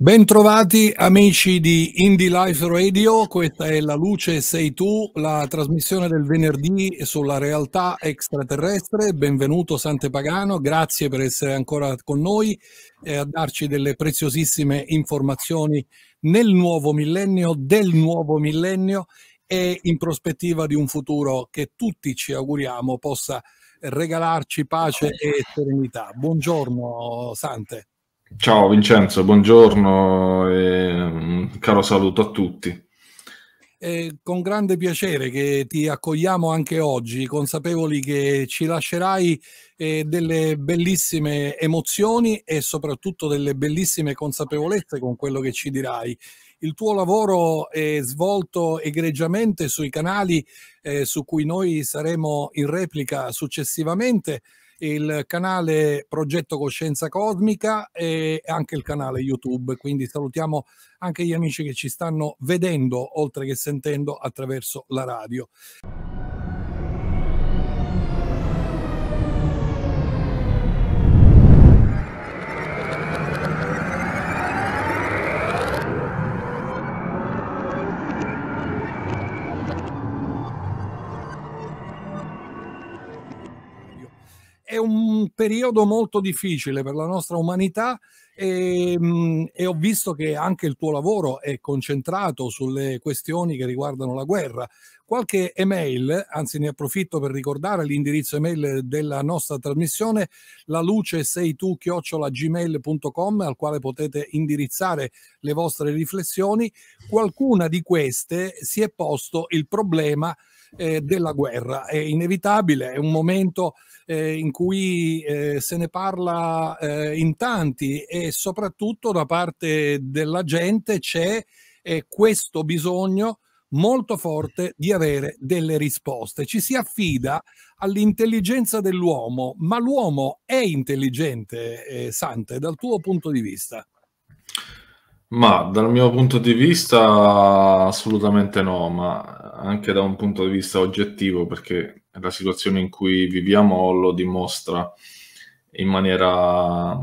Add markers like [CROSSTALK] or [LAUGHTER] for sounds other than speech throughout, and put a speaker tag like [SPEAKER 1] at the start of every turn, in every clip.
[SPEAKER 1] Bentrovati amici di Indie Life Radio, questa è La Luce Sei Tu, la trasmissione del venerdì sulla realtà extraterrestre. Benvenuto Sante Pagano, grazie per essere ancora con noi e a darci delle preziosissime informazioni nel nuovo millennio, del nuovo millennio e in prospettiva di un futuro che tutti ci auguriamo possa regalarci pace e serenità. Buongiorno Sante.
[SPEAKER 2] Ciao Vincenzo, buongiorno e un caro saluto a tutti.
[SPEAKER 1] È con grande piacere che ti accogliamo anche oggi, consapevoli che ci lascerai eh, delle bellissime emozioni e soprattutto delle bellissime consapevolezze con quello che ci dirai. Il tuo lavoro è svolto egregiamente sui canali eh, su cui noi saremo in replica successivamente il canale Progetto Coscienza Cosmica e anche il canale YouTube. Quindi salutiamo anche gli amici che ci stanno vedendo oltre che sentendo attraverso la radio. è un periodo molto difficile per la nostra umanità e, mm, e, ho visto che anche il tuo lavoro è concentrato sulle questioni che riguardano la guerra. Qualche email, anzi ne approfitto per ricordare l'indirizzo email della nostra trasmissione, la luce sei tu chiocciola gmail.com al quale potete indirizzare le vostre riflessioni. Qualcuna di queste si è posto il problema eh, della guerra. È inevitabile, è un momento eh, in cui eh, se ne parla eh, in tanti e soprattutto da parte della gente c'è eh, questo bisogno molto forte di avere delle risposte. Ci si affida all'intelligenza dell'uomo, ma l'uomo è intelligente, eh, Sante, dal tuo punto di vista?
[SPEAKER 2] Ma dal mio punto di vista assolutamente no, ma anche da un punto di vista oggettivo, perché la situazione in cui viviamo lo dimostra in maniera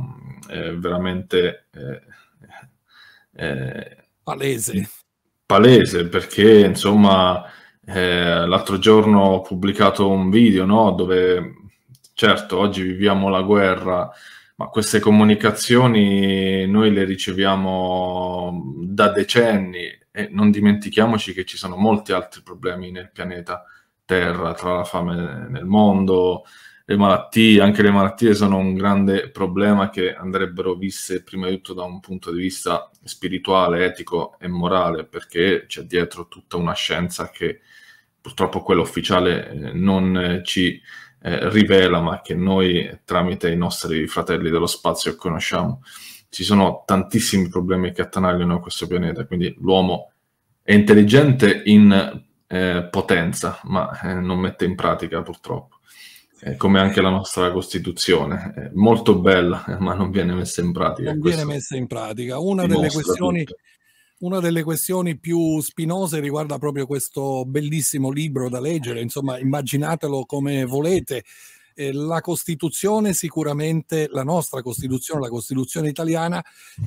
[SPEAKER 2] eh, veramente eh, eh, palese. palese, perché insomma eh, l'altro giorno ho pubblicato un video no, dove certo oggi viviamo la guerra, ma queste comunicazioni noi le riceviamo da decenni e non dimentichiamoci che ci sono molti altri problemi nel pianeta Terra, tra la fame nel mondo, le malattie, anche le malattie sono un grande problema che andrebbero viste prima di tutto da un punto di vista spirituale, etico e morale, perché c'è dietro tutta una scienza che purtroppo quella ufficiale eh, non ci eh, rivela, ma che noi tramite i nostri fratelli dello spazio conosciamo. Ci sono tantissimi problemi che attanagliano questo pianeta, quindi l'uomo è intelligente in eh, potenza, ma eh, non mette in pratica purtroppo. Eh, come anche la nostra Costituzione, è molto bella, [LAUGHS] ma non viene messa in pratica. Non
[SPEAKER 1] viene messa in pratica. Una delle questioni tutto una delle questioni più spinose riguarda proprio questo bellissimo libro da leggere, insomma immaginatelo come volete. Eh, la Costituzione sicuramente, la nostra Costituzione, la Costituzione italiana,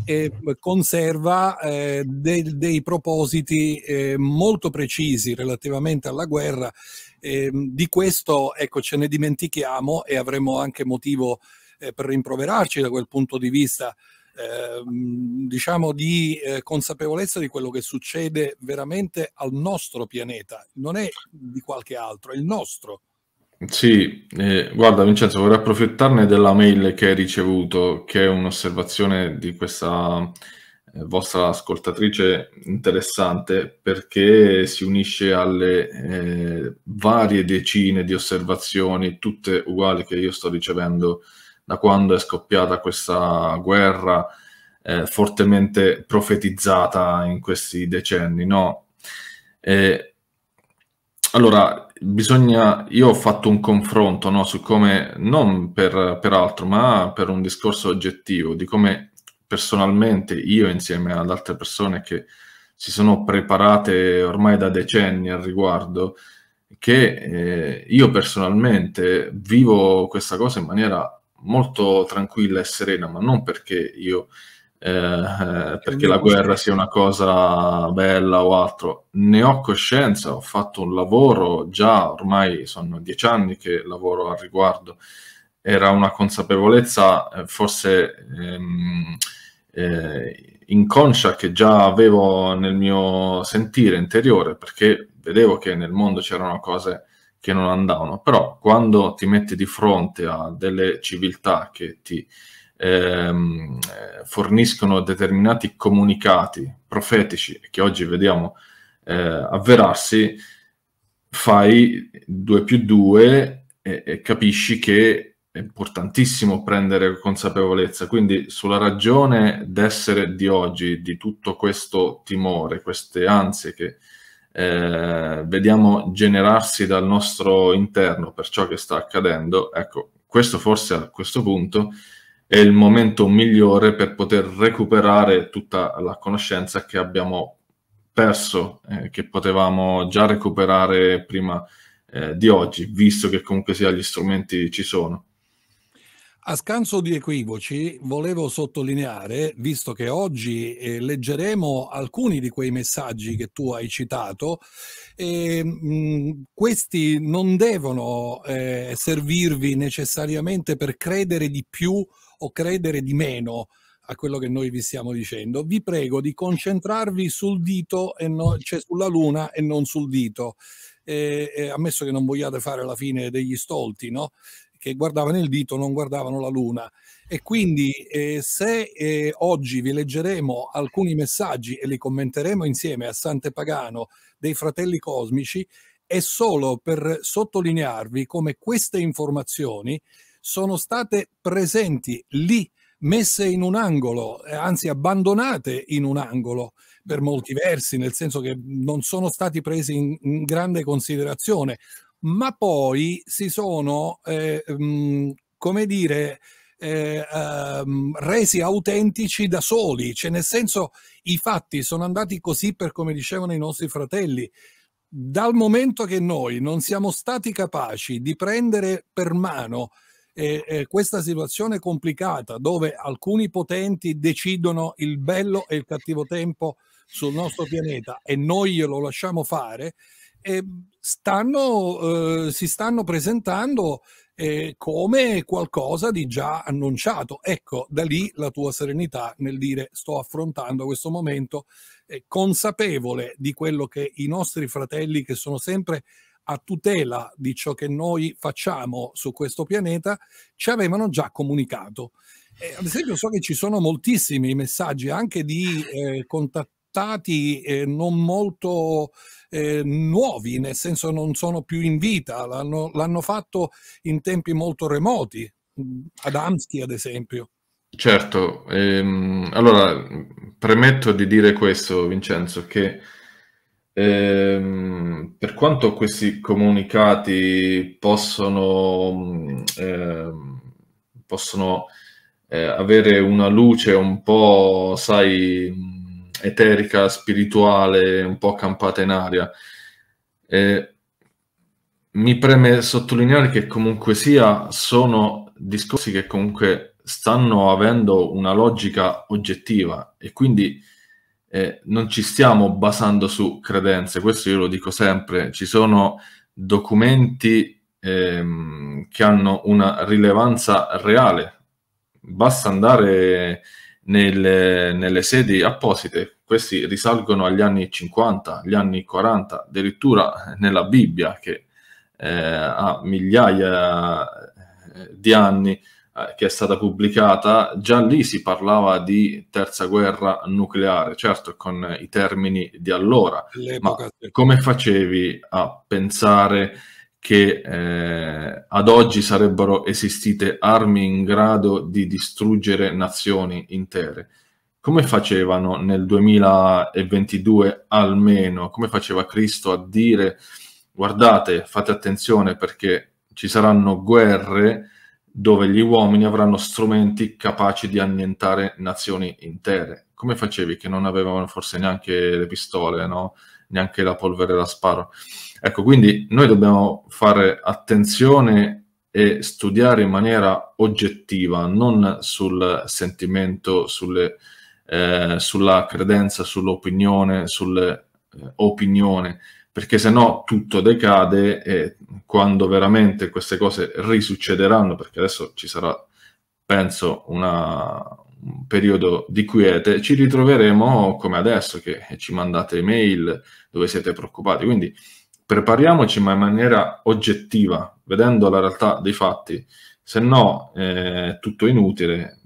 [SPEAKER 1] eh, conserva eh, de dei propositi eh, molto precisi relativamente alla guerra. Eh, di questo ecco, ce ne dimentichiamo e avremo anche motivo eh, per rimproverarci da quel punto di vista Ehm, diciamo di eh, consapevolezza di quello che succede veramente al nostro pianeta, non è di qualche altro, è il nostro.
[SPEAKER 2] Sì, eh, guarda Vincenzo, vorrei approfittarne della mail che hai ricevuto, che è un'osservazione di questa eh, vostra ascoltatrice interessante perché si unisce alle eh, varie decine di osservazioni, tutte uguali che io sto ricevendo da quando è scoppiata questa guerra eh, fortemente profetizzata in questi decenni, no? E, allora, bisogna, io ho fatto un confronto no, su come, non per, per altro, ma per un discorso oggettivo, di come personalmente io insieme ad altre persone che si sono preparate ormai da decenni al riguardo, che eh, io personalmente vivo questa cosa in maniera molto tranquilla e serena, ma non perché io eh, perché la guerra sia una cosa bella o altro. Ne ho coscienza, ho fatto un lavoro, già ormai sono dieci anni che lavoro al riguardo, era una consapevolezza eh, forse ehm, eh, inconscia che già avevo nel mio sentire interiore, perché vedevo che nel mondo c'erano cose che non andavano, però quando ti metti di fronte a delle civiltà che ti ehm, forniscono determinati comunicati profetici che oggi vediamo eh, avverarsi, fai 2 più 2 e, e capisci che è importantissimo prendere consapevolezza, quindi sulla ragione d'essere di oggi, di tutto questo timore, queste ansie che eh, vediamo generarsi dal nostro interno per ciò che sta accadendo, ecco, questo forse a questo punto è il momento migliore per poter recuperare tutta la conoscenza che abbiamo perso, eh, che potevamo già recuperare prima eh, di oggi, visto che comunque sia gli strumenti ci sono.
[SPEAKER 1] A scanso di equivoci, volevo sottolineare, visto che oggi eh, leggeremo alcuni di quei messaggi che tu hai citato, eh, mh, mm, questi non devono eh, servirvi necessariamente per credere di più o credere di meno a quello che noi vi stiamo dicendo. Vi prego di concentrarvi sul dito, e no, cioè sulla luna e non sul dito. Eh, eh, ammesso che non vogliate fare la fine degli stolti, no? che guardavano il dito non guardavano la luna. E quindi eh, se eh, oggi vi leggeremo alcuni messaggi e li commenteremo insieme a Sante Pagano dei Fratelli Cosmici, è solo per sottolinearvi come queste informazioni sono state presenti lì messe in un angolo, eh, anzi abbandonate in un angolo per molti versi, nel senso che non sono stati presi in, in grande considerazione ma poi si sono, eh, mh, mm, come dire, eh, ehm, resi autentici da soli, cioè nel senso i fatti sono andati così per come dicevano i nostri fratelli. Dal momento che noi non siamo stati capaci di prendere per mano eh, eh, questa situazione complicata dove alcuni potenti decidono il bello e il cattivo tempo sul nostro pianeta e noi glielo lasciamo fare, eh, stanno, eh, si stanno presentando eh, come qualcosa di già annunciato. Ecco, da lì la tua serenità nel dire sto affrontando questo momento eh, consapevole di quello che i nostri fratelli che sono sempre a tutela di ciò che noi facciamo su questo pianeta ci avevano già comunicato. Eh, ad esempio so che ci sono moltissimi messaggi anche di eh, contatt risultati eh, non molto eh, nuovi, nel senso non sono più in vita, l'hanno, l'hanno fatto in tempi molto remoti, Adamski ad esempio.
[SPEAKER 2] Certo, ehm, allora premetto di dire questo Vincenzo, che ehm, per quanto questi comunicati possono, ehm, possono eh, avere una luce un po', sai, eterica, spirituale, un po' campata in aria. Eh, mi preme sottolineare che comunque sia sono discorsi che comunque stanno avendo una logica oggettiva e quindi eh, non ci stiamo basando su credenze, questo io lo dico sempre, ci sono documenti ehm, che hanno una rilevanza reale, basta andare nelle, nelle sedi apposite, questi risalgono agli anni 50, agli anni 40, addirittura nella Bibbia che eh, ha migliaia eh, di anni eh, che è stata pubblicata, già lì si parlava di terza guerra nucleare, certo con i termini di allora, ma come facevi a pensare che eh, ad oggi sarebbero esistite armi in grado di distruggere nazioni intere? come facevano nel 2022 almeno, come faceva Cristo a dire guardate, fate attenzione perché ci saranno guerre dove gli uomini avranno strumenti capaci di annientare nazioni intere. Come facevi che non avevano forse neanche le pistole, no? neanche la polvere da sparo? Ecco, quindi noi dobbiamo fare attenzione e studiare in maniera oggettiva, non sul sentimento, sulle eh, sulla credenza, sull'opinione, sull'opinione, eh, perché se no tutto decade e quando veramente queste cose risuccederanno, perché adesso ci sarà, penso, una, un periodo di quiete, ci ritroveremo come adesso che ci mandate email dove siete preoccupati. Quindi prepariamoci ma in maniera oggettiva, vedendo la realtà dei fatti, se no eh, è tutto inutile,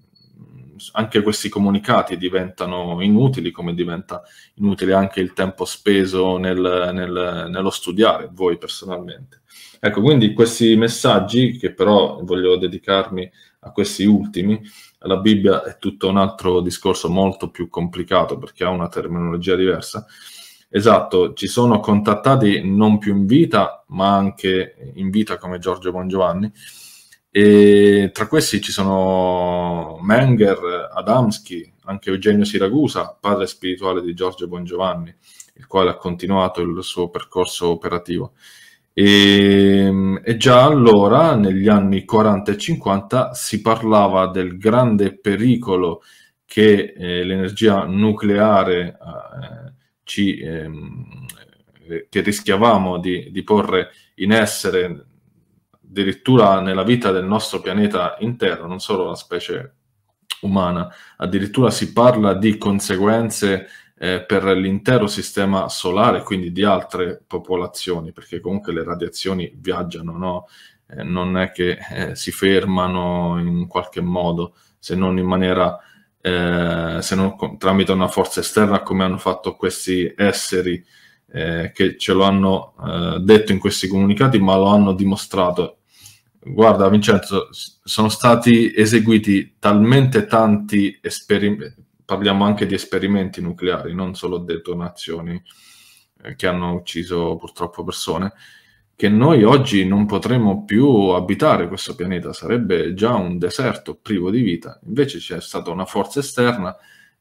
[SPEAKER 2] anche questi comunicati diventano inutili, come diventa inutile anche il tempo speso nel, nel, nello studiare voi personalmente. Ecco, quindi questi messaggi, che però voglio dedicarmi a questi ultimi, la Bibbia è tutto un altro discorso molto più complicato perché ha una terminologia diversa. Esatto, ci sono contattati non più in vita, ma anche in vita come Giorgio Bongiovanni, e tra questi ci sono Menger, Adamski, anche Eugenio Siragusa, padre spirituale di Giorgio Bongiovanni, il quale ha continuato il suo percorso operativo. E, e, già allora, negli anni 40 e 50, si parlava del grande pericolo che eh, l'energia nucleare eh, ci, ehm, eh, che rischiavamo di, di porre in essere addirittura nella vita del nostro pianeta intero, non solo la specie umana, addirittura si parla di conseguenze eh, per l'intero sistema solare, quindi di altre popolazioni, perché comunque le radiazioni viaggiano, no? eh, non è che eh, si fermano in qualche modo, se non in maniera eh, se non con, tramite una forza esterna come hanno fatto questi esseri eh, che ce lo hanno eh, detto in questi comunicati, ma lo hanno dimostrato Guarda Vincenzo, sono stati eseguiti talmente tanti esperimenti, parliamo anche di esperimenti nucleari, non solo detonazioni eh, che hanno ucciso purtroppo persone, che noi oggi non potremo più abitare questo pianeta, sarebbe già un deserto privo di vita. Invece c'è stata una forza esterna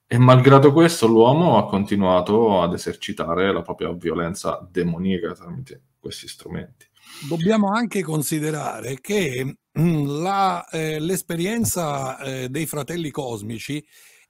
[SPEAKER 2] e malgrado questo l'uomo ha continuato ad esercitare la propria violenza demoniaca tramite questi strumenti
[SPEAKER 1] dobbiamo anche considerare che mm, la, eh, l'esperienza eh, dei fratelli cosmici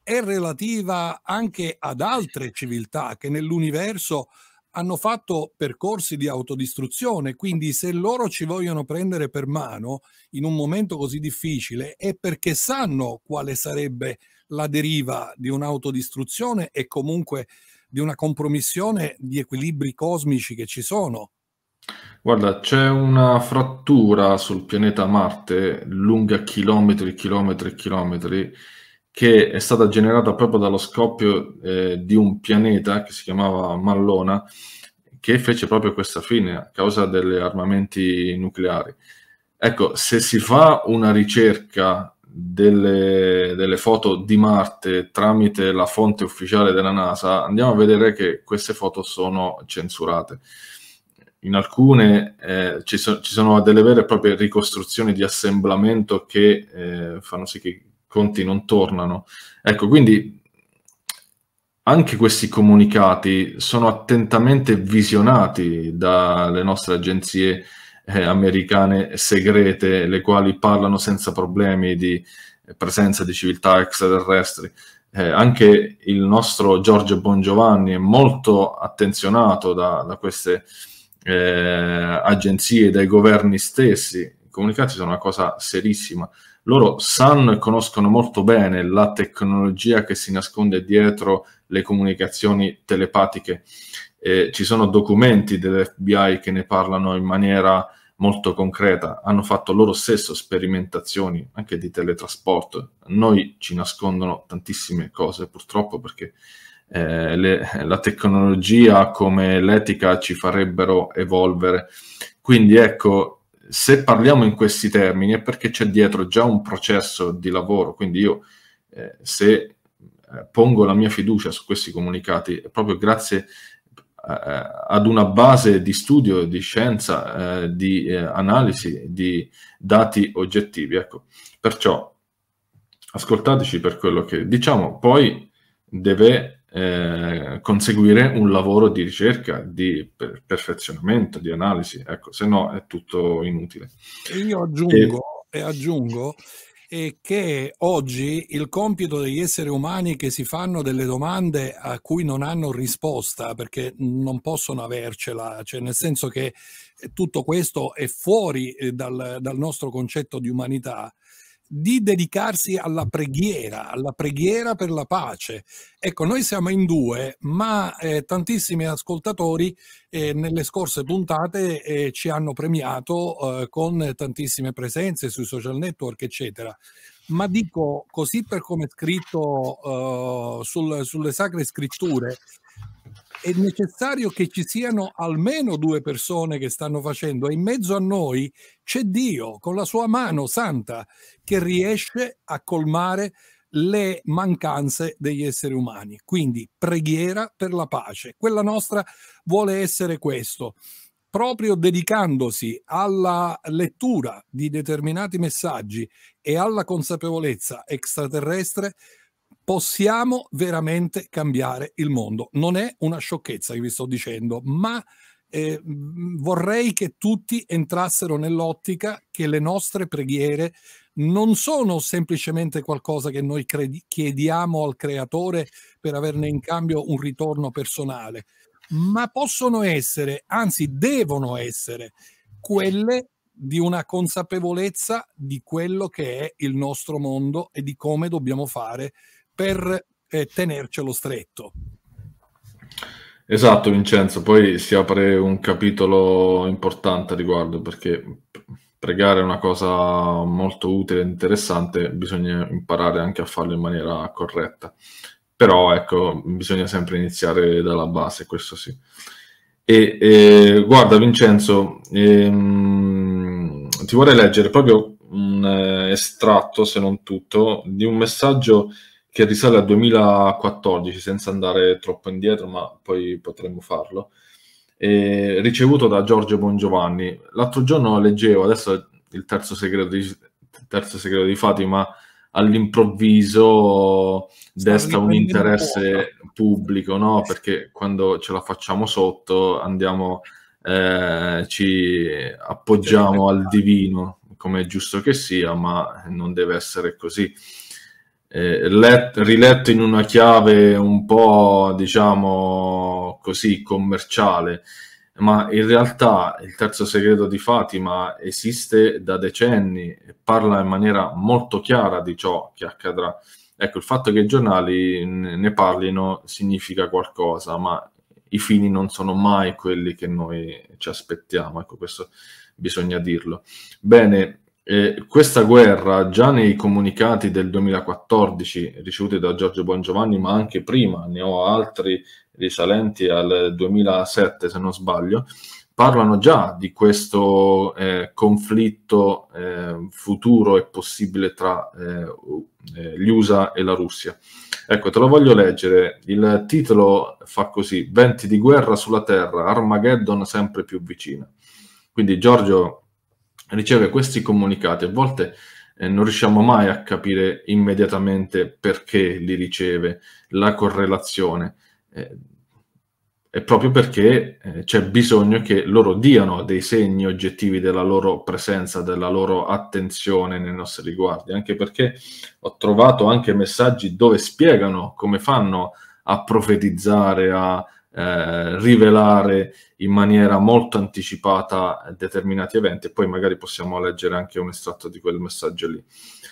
[SPEAKER 1] è relativa anche ad altre civiltà che nell'universo hanno fatto percorsi di autodistruzione, quindi se loro ci vogliono prendere per mano in un momento così difficile è perché sanno quale sarebbe la deriva di un'autodistruzione e comunque di una compromissione di equilibri cosmici che ci sono.
[SPEAKER 2] Guarda, c'è una frattura sul pianeta Marte lunga chilometri chilometri e chilometri che è stata generata proprio dallo scoppio eh, di un pianeta che si chiamava Mallona che fece proprio questa fine a causa degli armamenti nucleari. Ecco, se si fa una ricerca delle, delle foto di Marte tramite la fonte ufficiale della NASA, andiamo a vedere che queste foto sono censurate in alcune eh, ci, so, ci, sono delle vere e proprie ricostruzioni di assemblamento che eh, fanno sì che i conti non tornano. Ecco, quindi anche questi comunicati sono attentamente visionati dalle nostre agenzie eh, americane segrete, le quali parlano senza problemi di eh, presenza di civiltà extraterrestri. Eh, anche il nostro Giorgio Bongiovanni è molto attenzionato da, da queste eh, agenzie, dai governi stessi. I comunicati sono una cosa serissima. Loro sanno e conoscono molto bene la tecnologia che si nasconde dietro le comunicazioni telepatiche. Eh, ci sono documenti dell'FBI che ne parlano in maniera molto concreta. Hanno fatto loro stesso sperimentazioni anche di teletrasporto. A noi ci nascondono tantissime cose, purtroppo, perché eh, le, la tecnologia come l'etica ci farebbero evolvere. Quindi ecco, se parliamo in questi termini è perché c'è dietro già un processo di lavoro, quindi io eh, se eh, pongo la mia fiducia su questi comunicati è proprio grazie eh, ad una base di studio, di scienza, eh, di eh, analisi, di dati oggettivi. Ecco, perciò ascoltateci per quello che diciamo, poi deve eh, conseguire un lavoro di ricerca, di per perfezionamento, di analisi, ecco, se no è tutto inutile.
[SPEAKER 1] Io aggiungo, e... E aggiungo eh, che oggi il compito degli esseri umani che si fanno delle domande a cui non hanno risposta, perché non possono avercela, cioè nel senso che eh, tutto questo è fuori eh, dal, dal nostro concetto di umanità, di dedicarsi alla preghiera, alla preghiera per la pace. Ecco, noi siamo in due, ma eh, tantissimi ascoltatori eh, nelle scorse puntate eh, ci hanno premiato eh, con tantissime presenze sui social network, eccetera. Ma dico così per come è scritto eh, sul, sulle sacre scritture, è necessario che ci siano almeno due persone che stanno facendo e in mezzo a noi c'è Dio con la sua mano santa che riesce a colmare le mancanze degli esseri umani. Quindi preghiera per la pace. Quella nostra vuole essere questo. Proprio dedicandosi alla lettura di determinati messaggi e alla consapevolezza extraterrestre, possiamo veramente cambiare il mondo. Non è una sciocchezza che vi sto dicendo, ma eh, vorrei che tutti entrassero nell'ottica che le nostre preghiere non sono semplicemente qualcosa che noi chiediamo al creatore per averne in cambio un ritorno personale, ma possono essere, anzi devono essere, quelle di una consapevolezza di quello che è il nostro mondo e di come dobbiamo fare per eh, tenercelo stretto.
[SPEAKER 2] Esatto Vincenzo, poi si apre un capitolo importante a riguardo perché pregare è una cosa molto utile e interessante, bisogna imparare anche a farlo in maniera corretta. Però ecco, bisogna sempre iniziare dalla base, questo sì. E, e guarda Vincenzo, ehm, ti vorrei leggere proprio un eh, estratto, se non tutto, di un messaggio che risale al 2014, senza andare troppo indietro, ma poi potremmo farlo, e ricevuto da Giorgio Bongiovanni. L'altro giorno leggevo, adesso è il terzo segreto di, terzo segreto di Fatima, all'improvviso Stavo desta un interesse pubblico, no? Perché quando ce la facciamo sotto andiamo, eh, ci appoggiamo al divino, come è giusto che sia, ma non deve essere così eh, let, riletto in una chiave un po' diciamo così commerciale, ma in realtà il terzo segreto di Fatima esiste da decenni e parla in maniera molto chiara di ciò che accadrà. Ecco, il fatto che i giornali ne parlino significa qualcosa, ma i fini non sono mai quelli che noi ci aspettiamo, ecco questo bisogna dirlo. Bene, eh, questa guerra, già nei comunicati del 2014 ricevuti da Giorgio Bongiovanni, ma anche prima, ne ho altri risalenti al 2007 se non sbaglio, parlano già di questo eh, conflitto eh, futuro e possibile tra eh, eh, gli USA e la Russia. Ecco, te lo voglio leggere, il titolo fa così, Venti di guerra sulla Terra, Armageddon sempre più vicina. Quindi Giorgio riceve questi comunicati, a volte eh, non riusciamo mai a capire immediatamente perché li riceve, la correlazione. Eh, è proprio perché eh, c'è bisogno che loro diano dei segni oggettivi della loro presenza, della loro attenzione nei nostri riguardi, anche perché ho trovato anche messaggi dove spiegano come fanno a profetizzare, a, eh, rivelare in maniera molto anticipata determinati eventi e poi magari possiamo leggere anche un estratto di quel messaggio lì.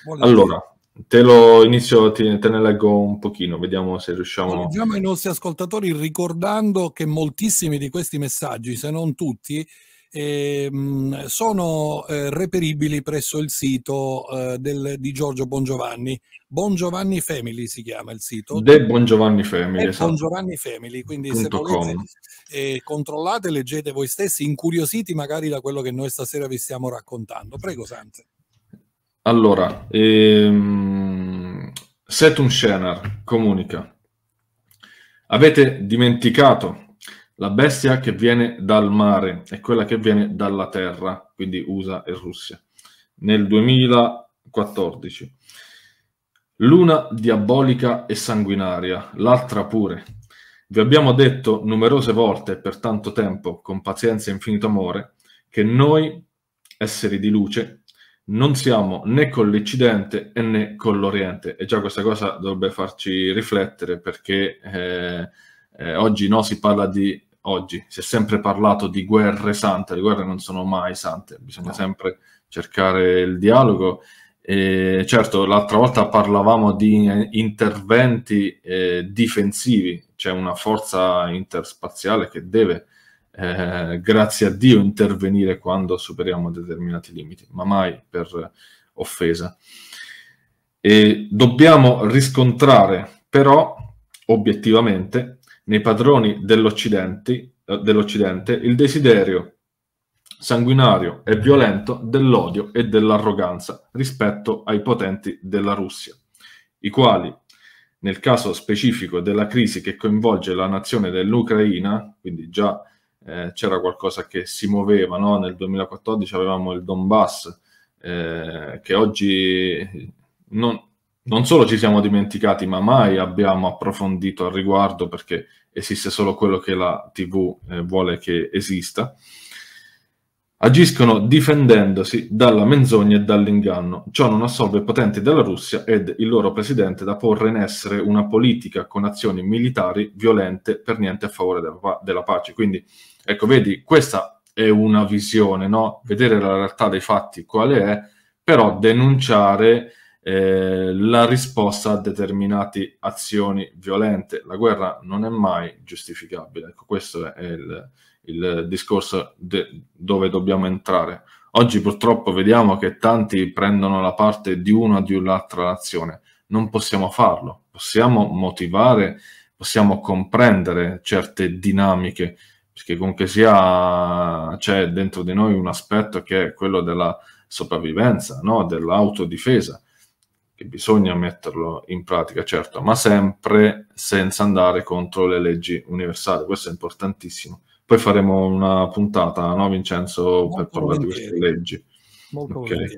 [SPEAKER 2] Buon allora, te lo inizio, te, te ne leggo un pochino, vediamo se riusciamo...
[SPEAKER 1] Leggiamo ai nostri ascoltatori ricordando che moltissimi di questi messaggi, se non tutti, ehm, sono eh, reperibili presso il sito eh, del, di Giorgio Bongiovanni. Bongiovanni Family si chiama il sito. De Bongiovanni Family. Esatto. Bongiovanni Family, quindi se volete eh, controllate, leggete voi stessi, incuriositi magari da quello che noi stasera vi stiamo raccontando. Prego Sante.
[SPEAKER 2] Allora, ehm, Setun Shenar comunica. Avete dimenticato la bestia che viene dal mare è quella che viene dalla terra, quindi USA e Russia, nel 2014. L'una diabolica e sanguinaria, l'altra pure. Vi abbiamo detto numerose volte per tanto tempo, con pazienza e infinito amore, che noi, esseri di luce, non siamo né con l'Occidente né con l'Oriente. E già questa cosa dovrebbe farci riflettere perché eh, eh, oggi no, si parla di oggi. Si è sempre parlato di guerre sante, le guerre non sono mai sante, bisogna no. sempre cercare il dialogo. E certo, l'altra volta parlavamo di interventi eh, difensivi, c'è una forza interspaziale che deve, eh, grazie a Dio, intervenire quando superiamo determinati limiti, ma mai per offesa. E dobbiamo riscontrare però obiettivamente nei padroni dell'Occidente, eh, dell'Occidente il desiderio sanguinario e violento dell'odio e dell'arroganza rispetto ai potenti della Russia, i quali, nel caso specifico della crisi che coinvolge la nazione dell'Ucraina, quindi già eh, c'era qualcosa che si muoveva, no? nel 2014 avevamo il Donbass, eh, che oggi non, non solo ci siamo dimenticati, ma mai abbiamo approfondito al riguardo perché esiste solo quello che la TV eh, vuole che esista, agiscono difendendosi dalla menzogna e dall'inganno. Ciò non assolve i potenti della Russia ed il loro presidente da porre in essere una politica con azioni militari violente per niente a favore della, della pace. Quindi, ecco, vedi, questa è una visione, no? Vedere la realtà dei fatti quale è, però denunciare eh, la risposta a determinate azioni violente. La guerra non è mai giustificabile. Ecco, questo è il, il discorso de- dove dobbiamo entrare. Oggi purtroppo vediamo che tanti prendono la parte di una o di un'altra nazione. Non possiamo farlo, possiamo motivare, possiamo comprendere certe dinamiche, perché comunque sia c'è dentro di noi un aspetto che è quello della sopravvivenza, no? dell'autodifesa che bisogna metterlo in pratica, certo, ma sempre senza andare contro le leggi universali. Questo è importantissimo. Poi faremo una puntata, no Vincenzo, Molto per parlare di queste leggi. Molto okay.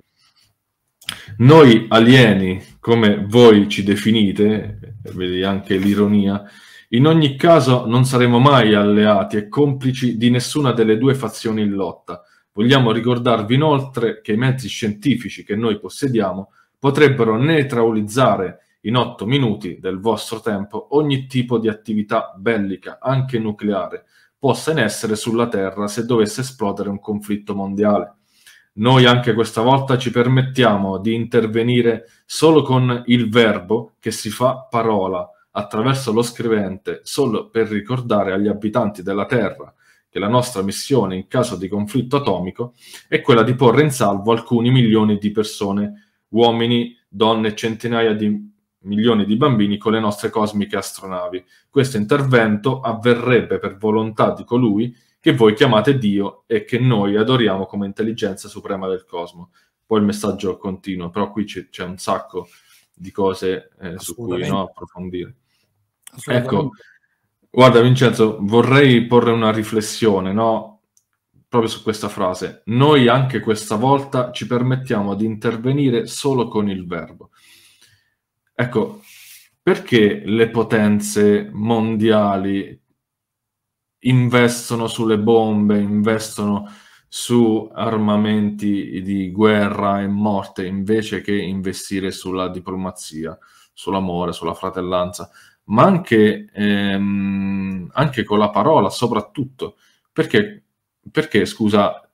[SPEAKER 2] Noi alieni, come voi ci definite, vedi anche l'ironia, in ogni caso non saremo mai alleati e complici di nessuna delle due fazioni in lotta. Vogliamo ricordarvi inoltre che i mezzi scientifici che noi possediamo potrebbero neutralizzare in otto minuti del vostro tempo ogni tipo di attività bellica, anche nucleare, possa in essere sulla Terra se dovesse esplodere un conflitto mondiale. Noi anche questa volta ci permettiamo di intervenire solo con il verbo che si fa parola attraverso lo scrivente, solo per ricordare agli abitanti della Terra che la nostra missione in caso di conflitto atomico è quella di porre in salvo alcuni milioni di persone uomini, donne, e centinaia di milioni di bambini con le nostre cosmiche astronavi. Questo intervento avverrebbe per volontà di colui che voi chiamate Dio e che noi adoriamo come intelligenza suprema del cosmo. Poi il messaggio continua, però qui c'è, c'è un sacco di cose eh, su cui no, approfondire. Ecco, guarda Vincenzo, vorrei porre una riflessione, no? proprio su questa frase. Noi anche questa volta ci permettiamo di intervenire solo con il verbo. Ecco, perché le potenze mondiali investono sulle bombe, investono su armamenti di guerra e morte invece che investire sulla diplomazia, sull'amore, sulla fratellanza, ma anche, ehm, anche con la parola soprattutto, perché perché, scusa,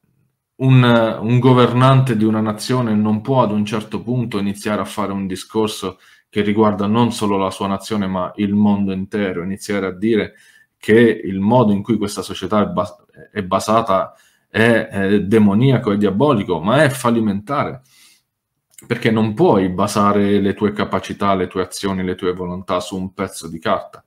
[SPEAKER 2] un, un, governante di una nazione non può ad un certo punto iniziare a fare un discorso che riguarda non solo la sua nazione ma il mondo intero, iniziare a dire che il modo in cui questa società è, bas- è basata è, è demoniaco, e diabolico, ma è fallimentare, perché non puoi basare le tue capacità, le tue azioni, le tue volontà su un pezzo di carta.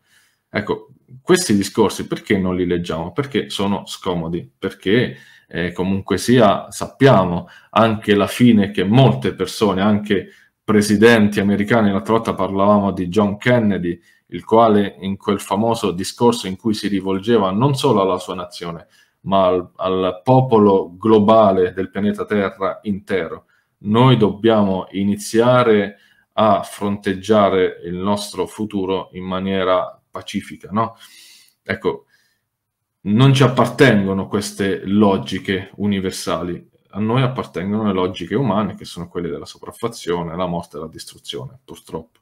[SPEAKER 2] Ecco, questi discorsi perché non li leggiamo? Perché sono scomodi, perché eh, comunque sia sappiamo anche la fine che molte persone, anche presidenti americani, l'altra volta parlavamo di John Kennedy, il quale in quel famoso discorso in cui si rivolgeva non solo alla sua nazione, ma al, al popolo globale del pianeta Terra intero. Noi dobbiamo iniziare a fronteggiare il nostro futuro in maniera pacifica, no? Ecco, non ci appartengono queste logiche universali, a noi appartengono le logiche umane che sono quelle della sopraffazione, la morte e la distruzione, purtroppo.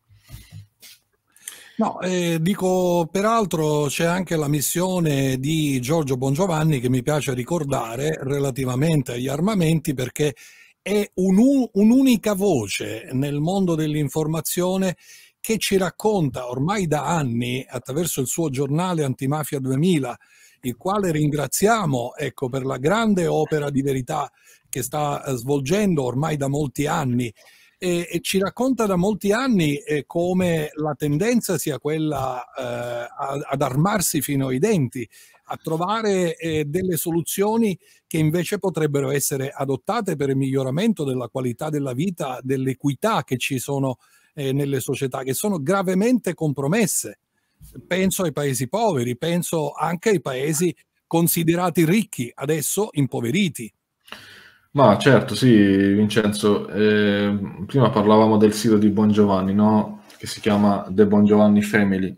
[SPEAKER 1] No, eh, dico peraltro c'è anche la missione di Giorgio Bongiovanni che mi piace ricordare relativamente agli armamenti perché è un, un'unica voce nel mondo dell'informazione che ci racconta ormai da anni attraverso il suo giornale Antimafia 2000, il quale ringraziamo ecco, per la grande opera di verità che sta eh, svolgendo ormai da molti anni. E, e ci racconta da molti anni eh, come la tendenza sia quella eh, ad armarsi fino ai denti, a trovare eh, delle soluzioni che invece potrebbero essere adottate per il miglioramento della qualità della vita, dell'equità che ci sono eh, eh, nelle società che sono gravemente compromesse. Penso ai paesi poveri, penso anche ai paesi considerati ricchi, adesso impoveriti.
[SPEAKER 2] Ma certo, sì, Vincenzo, eh, prima parlavamo del sito di Bongiovanni, no? che si chiama The Bongiovanni Family,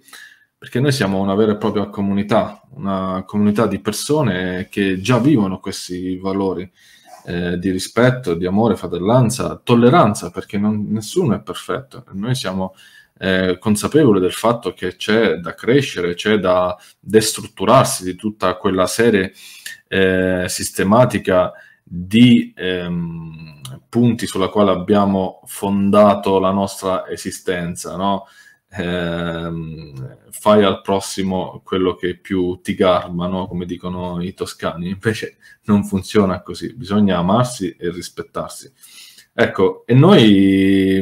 [SPEAKER 2] perché noi siamo una vera e propria comunità, una comunità di persone che già vivono questi valori eh, di rispetto, di amore, fratellanza, tolleranza, perché non, nessuno è perfetto. Noi siamo eh, consapevoli del fatto che c'è da crescere, c'è da destrutturarsi di tutta quella serie eh, sistematica di ehm, punti sulla quale abbiamo fondato la nostra esistenza, no? ehm, fai al prossimo quello che più ti garba, no? come dicono i toscani, invece non funziona così, bisogna amarsi e rispettarsi. Ecco, e noi,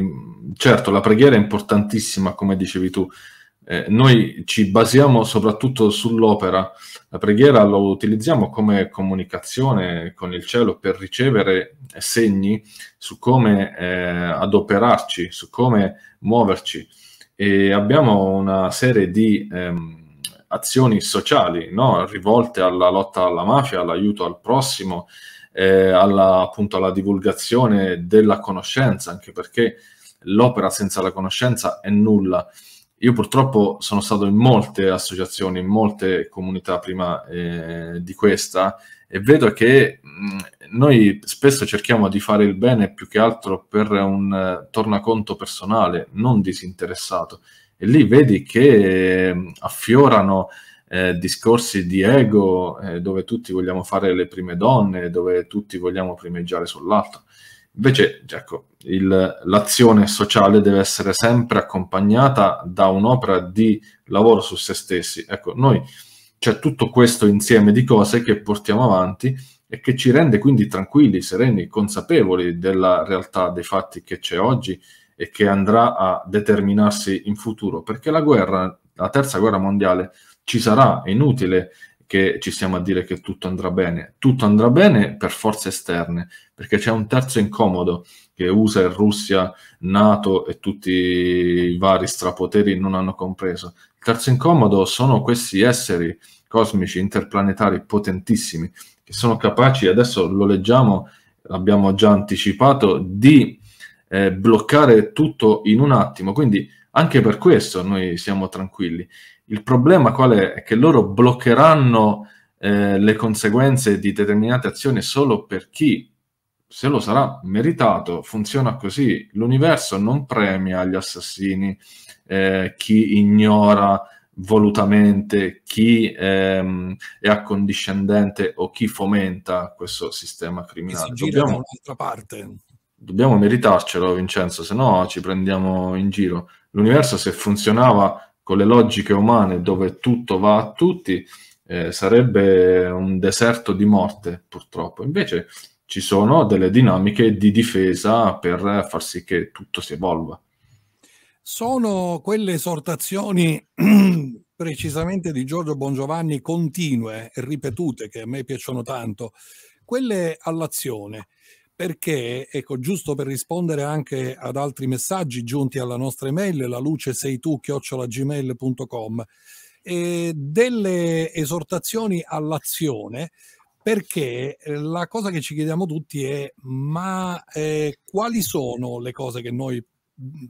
[SPEAKER 2] certo, la preghiera è importantissima, come dicevi tu, eh, noi ci basiamo soprattutto sull'opera, la preghiera la utilizziamo come comunicazione con il cielo per ricevere segni su come eh, adoperarci, su come muoverci e abbiamo una serie di ehm, azioni sociali no? rivolte alla lotta alla mafia, all'aiuto al prossimo, eh, alla, appunto alla divulgazione della conoscenza, anche perché l'opera senza la conoscenza è nulla. Io purtroppo sono stato in molte associazioni, in molte comunità prima eh, di questa e vedo che mh, noi spesso cerchiamo di fare il bene più che altro per un eh, tornaconto personale, non disinteressato. E lì vedi che ehm, affiorano eh, discorsi di ego eh, dove tutti vogliamo fare le prime donne, dove tutti vogliamo primeggiare sull'altro. Invece, ecco, il, l'azione sociale deve essere sempre accompagnata da un'opera di lavoro su se stessi. Ecco, noi c'è tutto questo insieme di cose che portiamo avanti e che ci rende quindi tranquilli, sereni, consapevoli della realtà dei fatti che c'è oggi e che andrà a determinarsi in futuro, perché la guerra, la terza guerra mondiale ci sarà, è inutile che ci stiamo a dire che tutto andrà bene, tutto andrà bene per forze esterne, perché c'è un terzo incomodo che USA e Russia, Nato e tutti i vari strapoteri non hanno compreso. Il terzo incomodo sono questi esseri cosmici interplanetari potentissimi che sono capaci, adesso lo leggiamo, l'abbiamo già anticipato, di eh, bloccare tutto in un attimo. Quindi anche per questo noi siamo tranquilli. Il problema qual è? È che loro bloccheranno eh, le conseguenze di determinate azioni solo per chi, se lo sarà meritato, funziona così. L'universo non premia gli assassini, eh, chi ignora volutamente, chi ehm, è accondiscendente o chi fomenta questo sistema criminale. Si Dobbiamo, dobbiamo meritarcelo, Vincenzo, se no ci prendiamo in giro. L'universo, se funzionava con le logiche umane dove tutto va a tutti, eh, sarebbe un deserto di morte, purtroppo. Invece ci sono delle dinamiche di difesa per far sì che tutto si evolva.
[SPEAKER 1] Sono quelle esortazioni [CLEARS THROAT] precisamente di Giorgio Bongiovanni continue e ripetute che a me piacciono tanto, quelle all'azione, perché, ecco, giusto per rispondere anche ad altri messaggi giunti alla nostra email, la luce sei tu chiocciolagmail.com, eh, delle esortazioni all'azione, perché eh, la cosa che ci chiediamo tutti è ma eh, quali sono le cose che noi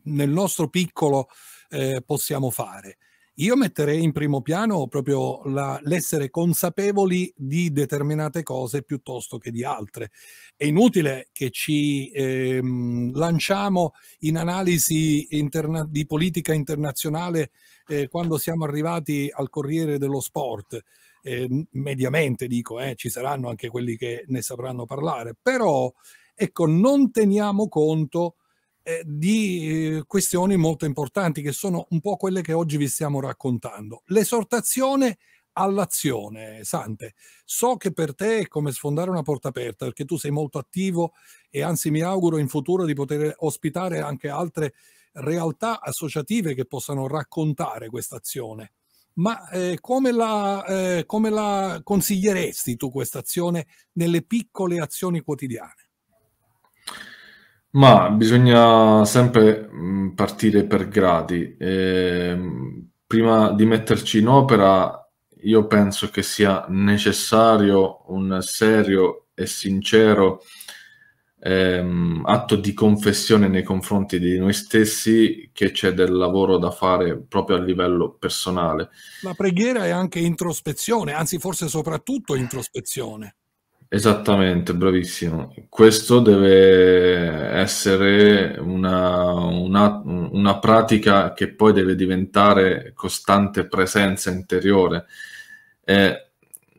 [SPEAKER 1] nel nostro piccolo eh, possiamo fare. Io metterei in primo piano proprio la, l'essere consapevoli di determinate cose piuttosto che di altre. È inutile che ci ehm, lanciamo in analisi interna- di politica internazionale eh, quando siamo arrivati al Corriere dello Sport. Eh, mediamente dico, eh, ci saranno anche quelli che ne sapranno parlare, però ecco, non teniamo conto eh, di eh, questioni molto importanti che sono un po' quelle che oggi vi stiamo raccontando. L'esortazione all'azione, Sante. So che per te è come sfondare una porta aperta, perché tu sei molto attivo e anzi mi auguro in futuro di poter ospitare anche altre realtà associative che possano raccontare questa azione. Ma eh, come, la, eh, come la consiglieresti tu questa azione nelle piccole azioni quotidiane?
[SPEAKER 2] Ma bisogna sempre mm, partire per gradi. Ehm, prima di metterci in opera, io penso che sia necessario un serio e sincero ehm, atto di confessione nei confronti di noi stessi che c'è del lavoro da fare proprio a livello personale.
[SPEAKER 1] La preghiera è anche introspezione, anzi forse soprattutto introspezione.
[SPEAKER 2] Esattamente, bravissimo. Questo deve essere una, una, una, pratica che poi deve diventare costante presenza interiore. Eh,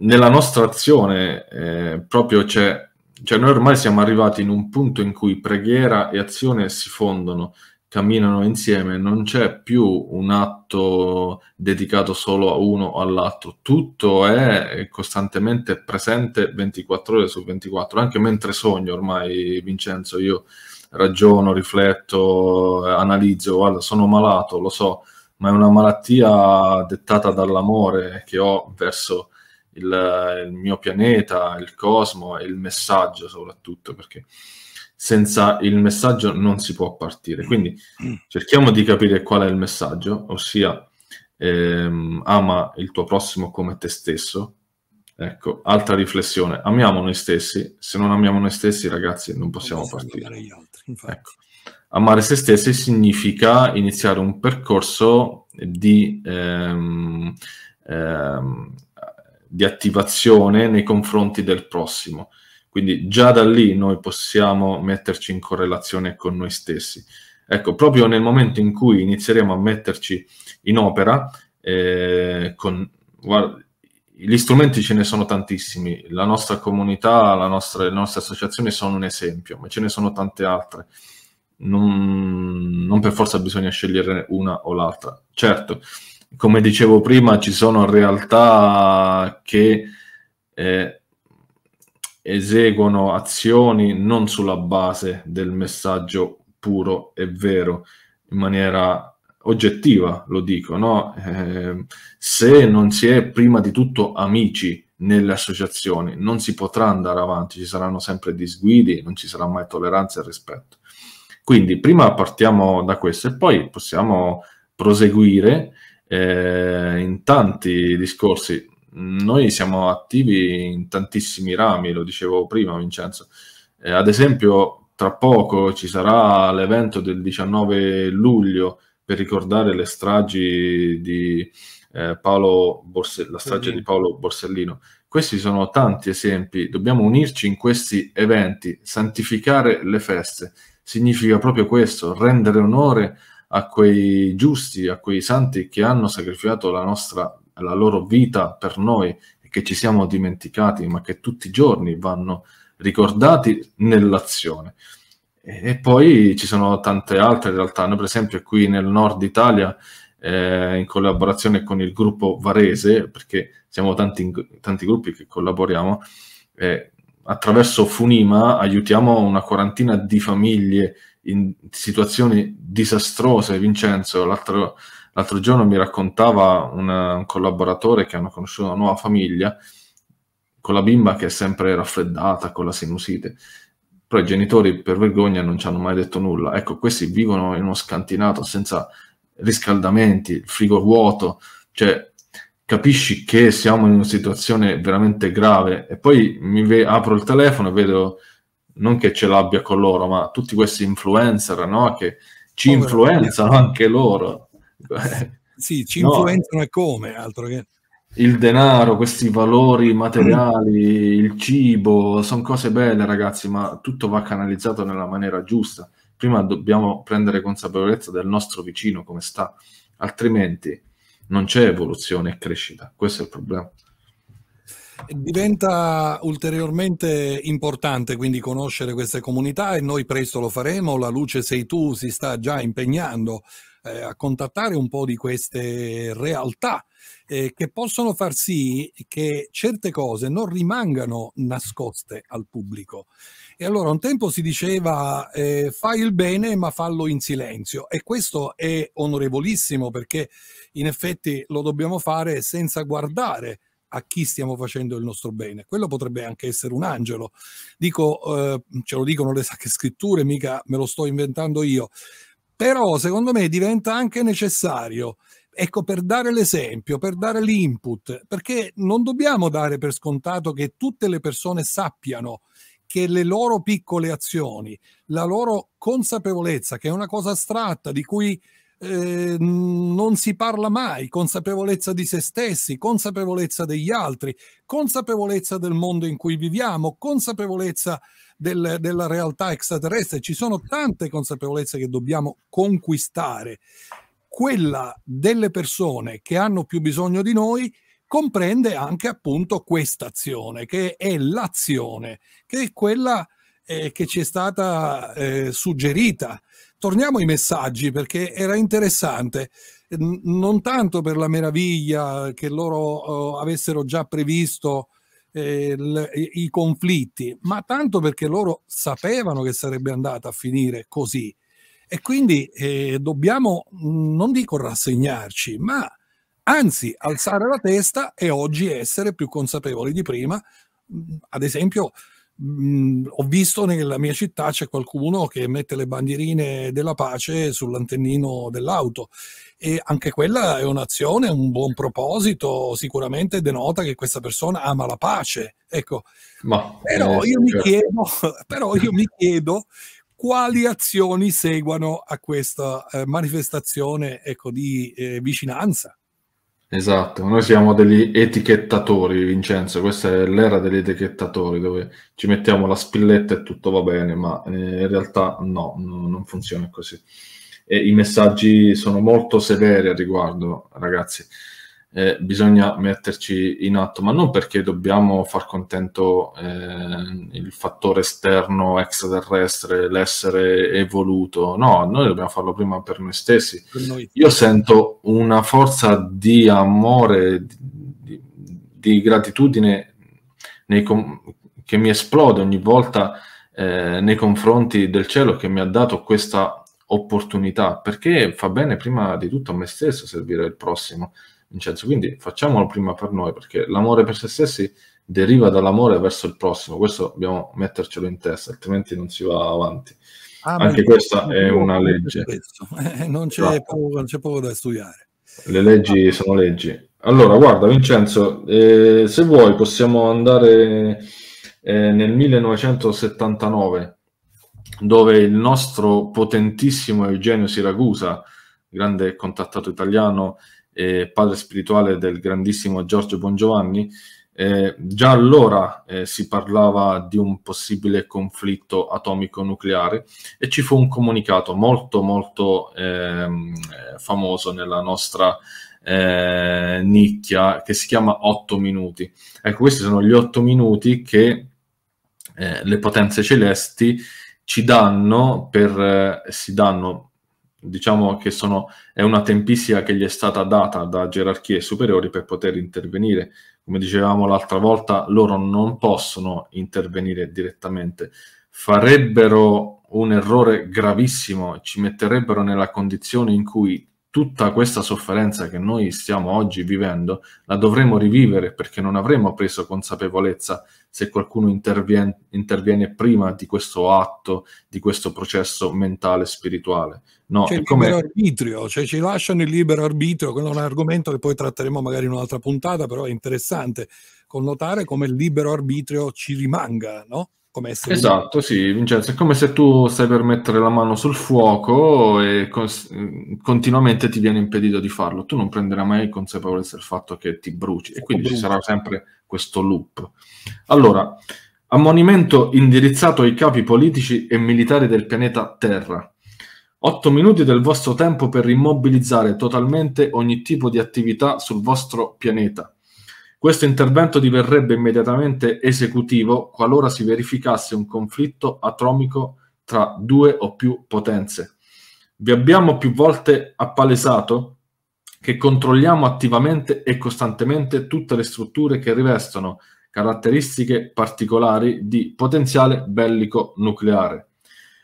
[SPEAKER 2] nella nostra azione eh, proprio c'è, cioè noi ormai siamo arrivati in un punto in cui preghiera e azione si fondono camminano insieme, non c'è più un atto dedicato solo a uno o all'altro, tutto è eh, costantemente presente 24 ore su 24, anche mentre sogno ormai Vincenzo, io ragiono, rifletto, analizzo, guarda, sono malato, lo so, ma è una malattia dettata dall'amore che ho verso il, il mio pianeta, il cosmo e il messaggio soprattutto, perché senza il messaggio non si può partire. Quindi [CLEARS THROAT] cerchiamo di capire qual è il messaggio, ossia ehm, ama il tuo prossimo come te stesso. Ecco, altra riflessione, amiamo noi stessi, se non amiamo noi stessi ragazzi non possiamo, non possiamo partire. Altri, ecco. Amare se stessi significa iniziare un percorso di, ehm, ehm, di attivazione nei confronti del prossimo quindi già da lì noi possiamo metterci in correlazione con noi stessi. Ecco, proprio nel momento in cui inizieremo a metterci in opera, eh, con, guarda, gli strumenti ce ne sono tantissimi, la nostra comunità, la nostra, le nostre associazioni sono un esempio, ma ce ne sono tante altre. Non, non per forza bisogna scegliere una o l'altra. Certo, come dicevo prima, ci sono realtà che eh, eseguono azioni non sulla base del messaggio puro e vero, in maniera oggettiva lo dico, no? eh, se non si è prima di tutto amici nelle associazioni non si potrà andare avanti, ci saranno sempre disguidi, non ci sarà mai tolleranza e rispetto. Quindi prima partiamo da questo e poi possiamo proseguire eh, in tanti discorsi noi siamo attivi in tantissimi rami, lo dicevo prima Vincenzo. Eh, ad esempio, tra poco ci sarà l'evento del 19 luglio per ricordare le stragi di, eh, Paolo Borse- la strage di Paolo Borsellino. Questi sono tanti esempi, dobbiamo unirci in questi eventi, santificare le feste. Significa proprio questo, rendere onore a quei giusti, a quei santi che hanno sacrificato la nostra la loro vita per noi e che ci siamo dimenticati, ma che tutti i giorni vanno ricordati nell'azione. E, poi ci sono tante altre realtà, noi per esempio qui nel nord Italia eh, in collaborazione con il gruppo Varese, perché siamo tanti, tanti gruppi che collaboriamo, eh, attraverso Funima aiutiamo una quarantina di famiglie in situazioni disastrose. Vincenzo, l'altro L'altro giorno mi raccontava un, un collaboratore che hanno conosciuto una nuova famiglia con la bimba che è sempre raffreddata, con la sinusite però i genitori per vergogna non ci hanno mai detto nulla. Ecco, questi vivono in uno scantinato senza riscaldamenti, il frigo vuoto, cioè capisci che siamo in una situazione veramente grave e poi mi ve- apro il telefono e vedo non che ce l'abbia con loro, ma tutti questi influencer no? che ci influenzano anche loro. Eh. Sì, ci no.
[SPEAKER 1] influenzano e come, altro che...
[SPEAKER 2] Il denaro, questi valori materiali, il cibo, sono cose belle ragazzi, ma tutto va canalizzato nella maniera giusta. Prima dobbiamo prendere consapevolezza del nostro vicino, come sta, altrimenti non c'è evoluzione e crescita, questo è il problema.
[SPEAKER 1] Diventa ulteriormente importante quindi conoscere queste comunità e noi presto lo faremo, la luce sei tu si sta già impegnando eh, a contattare un po' di queste realtà eh, che possono far sì che certe cose non rimangano nascoste al pubblico. E allora un tempo si diceva eh, fai il bene ma fallo in silenzio e questo è onorevolissimo perché in effetti lo dobbiamo fare senza guardare a chi stiamo facendo il nostro bene. Quello potrebbe anche essere un angelo. Dico, eh, ce lo dicono le sacre scritture, mica me lo sto inventando io però secondo me diventa anche necessario ecco, per dare l'esempio, per dare l'input, perché non dobbiamo dare per scontato che tutte le persone sappiano che le loro piccole azioni, la loro consapevolezza, che è una cosa astratta di cui eh, non si parla mai, consapevolezza di se stessi, consapevolezza degli altri, consapevolezza del mondo in cui viviamo, consapevolezza del, della realtà extraterrestre, ci sono tante consapevolezze che dobbiamo conquistare. Quella delle persone che hanno più bisogno di noi comprende anche appunto questa azione, che è l'azione, che è quella eh, che ci è stata eh, suggerita. Torniamo ai messaggi perché era interessante, non tanto per la meraviglia che loro eh, avessero già previsto eh, l, i conflitti, ma tanto perché loro sapevano che sarebbe andata a finire così. E quindi eh, dobbiamo, mm, non dico rassegnarci, ma anzi alzare la testa e oggi essere più consapevoli di prima. Mm, ad esempio, mh, mm, ho visto nella mia città c'è qualcuno che mette le bandierine della pace sull'antennino dell'auto e anche quella è un'azione, un buon proposito, sicuramente denota che questa persona ama la pace. Ecco, Ma, però, eh, io certo. chiedo, [LAUGHS] però io mi chiedo quali azioni seguono a questa eh, manifestazione ecco, di eh, vicinanza.
[SPEAKER 2] Esatto, noi siamo degli etichettatori, Vincenzo, questa è l'era degli etichettatori dove ci mettiamo la spilletta e tutto va bene, ma eh, in realtà no, non funziona così. E I messaggi sono molto severi a riguardo, ragazzi eh, bisogna metterci in atto, ma non perché dobbiamo far contento eh, il fattore esterno, extraterrestre, l'essere evoluto, no, noi dobbiamo farlo prima per noi stessi. Per noi. Io sento una forza di amore, di, di, di gratitudine nei, che mi esplode ogni volta eh, nei confronti del cielo che mi ha dato questa opportunità perché fa bene prima di tutto a me stesso servire il prossimo Vincenzo. Quindi facciamolo prima per noi, perché l'amore per se stessi deriva dall'amore verso il prossimo, questo dobbiamo mettercelo in testa, altrimenti non si va avanti. Ah, Anche questa è una legge. Eh,
[SPEAKER 1] non c'è, esatto. poco, non c'è, poco, da studiare.
[SPEAKER 2] Le leggi ah. sono leggi. Allora, guarda Vincenzo, eh, se vuoi possiamo andare eh, nel 1979, dove il nostro potentissimo Eugenio Siracusa, grande contattato italiano, eh, padre spirituale del grandissimo Giorgio Bongiovanni, eh, già allora eh, si parlava di un possibile conflitto atomico nucleare e ci fu un comunicato molto molto ehm, famoso nella nostra eh, nicchia che si chiama 8 minuti. Ecco, questi sono gli 8 minuti che eh, le potenze celesti ci danno per eh, si danno diciamo che sono, è una tempistica che gli è stata data da gerarchie superiori per poter intervenire. Come dicevamo l'altra volta, loro non possono intervenire direttamente. Farebbero un errore gravissimo, ci metterebbero nella condizione in cui tutta questa sofferenza che noi stiamo oggi vivendo la dovremo rivivere perché non avremo preso consapevolezza se qualcuno interviene, interviene prima di questo atto, di questo processo mentale e spirituale. No, c'è il come... libero
[SPEAKER 1] arbitrio, cioè ci lasciano il libero arbitrio, quello è un argomento che poi tratteremo magari in un'altra puntata, però è interessante connotare come il libero arbitrio ci rimanga, no? come essere esatto
[SPEAKER 2] sì Vincenzo è come se tu stai per mettere la mano sul fuoco e cons- continuamente ti viene impedito di farlo tu non prenderai mai consapevolezza del fatto che ti bruci e quindi ci sarà sempre questo loop allora ammonimento indirizzato ai capi politici e militari del pianeta Terra 8 minuti del vostro tempo per immobilizzare totalmente ogni tipo di attività sul vostro pianeta questo intervento diverrebbe immediatamente esecutivo qualora si verificasse un conflitto atomico tra due o più potenze. Vi abbiamo più volte appalesato che controlliamo attivamente e costantemente tutte le strutture che rivestono caratteristiche particolari di potenziale bellico nucleare.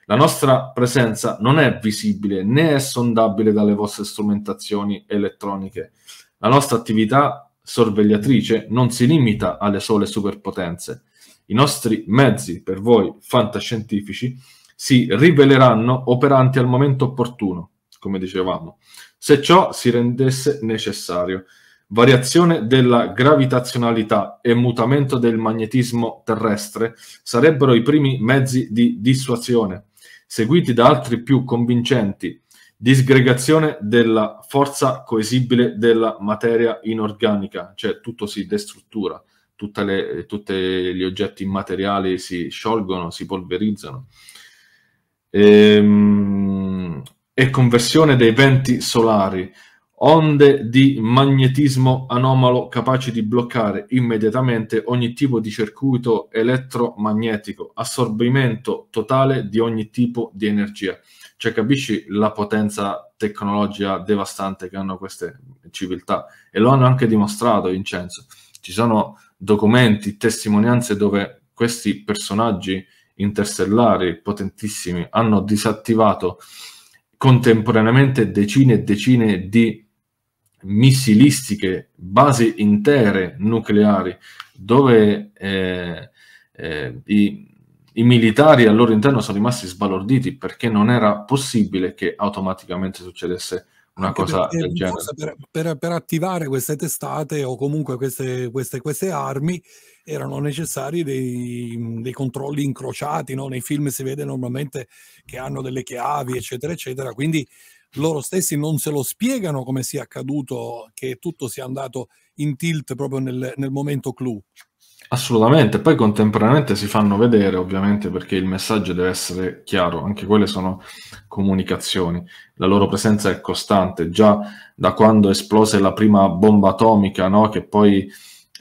[SPEAKER 2] La nostra presenza non è visibile né è sondabile dalle vostre strumentazioni elettroniche. La nostra attività sorvegliatrice non si limita alle sole superpotenze. I nostri mezzi, per voi fantascientifici, si riveleranno operanti al momento opportuno, come dicevamo, se ciò si rendesse necessario. Variazione della gravitazionalità e mutamento del magnetismo terrestre sarebbero i primi mezzi di dissuasione, seguiti da altri più convincenti disgregazione della forza coesibile della materia inorganica, cioè tutto si destruttura, tutti gli oggetti immateriali si sciolgono, si polverizzano. Ehm, e conversione dei venti solari, onde di magnetismo anomalo capaci di bloccare immediatamente ogni tipo di circuito elettromagnetico, assorbimento totale di ogni tipo di energia. Cioè, capisci la potenza tecnologica devastante che hanno queste civiltà? E lo hanno anche dimostrato, Vincenzo. Ci sono documenti, testimonianze dove questi personaggi interstellari potentissimi hanno disattivato contemporaneamente decine e decine di missilistiche, basi intere nucleari, dove eh, eh, i, i militari al loro interno sono rimasti sbalorditi perché non era possibile che automaticamente succedesse una Anche cosa del genere. Per,
[SPEAKER 1] per, per, attivare queste testate o comunque queste, queste, queste armi erano necessari dei, dei controlli incrociati, no? nei film si vede normalmente che hanno delle chiavi, eccetera, eccetera, quindi loro stessi non se lo spiegano come sia accaduto che tutto sia andato in tilt proprio nel, nel momento clou.
[SPEAKER 2] Assolutamente, poi contemporaneamente si fanno vedere ovviamente perché il messaggio deve essere chiaro, anche quelle sono comunicazioni, la loro presenza è costante, già da quando esplose la prima bomba atomica, no? che poi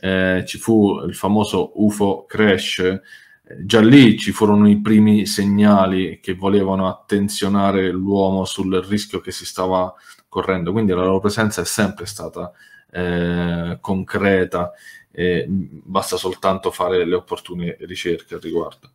[SPEAKER 2] eh, ci fu il famoso UFO crash, eh, già lì ci furono i primi segnali che volevano attenzionare l'uomo sul rischio che si stava correndo, quindi la loro presenza è sempre stata eh, concreta eh, basta soltanto fare le opportune ricerche al riguardo.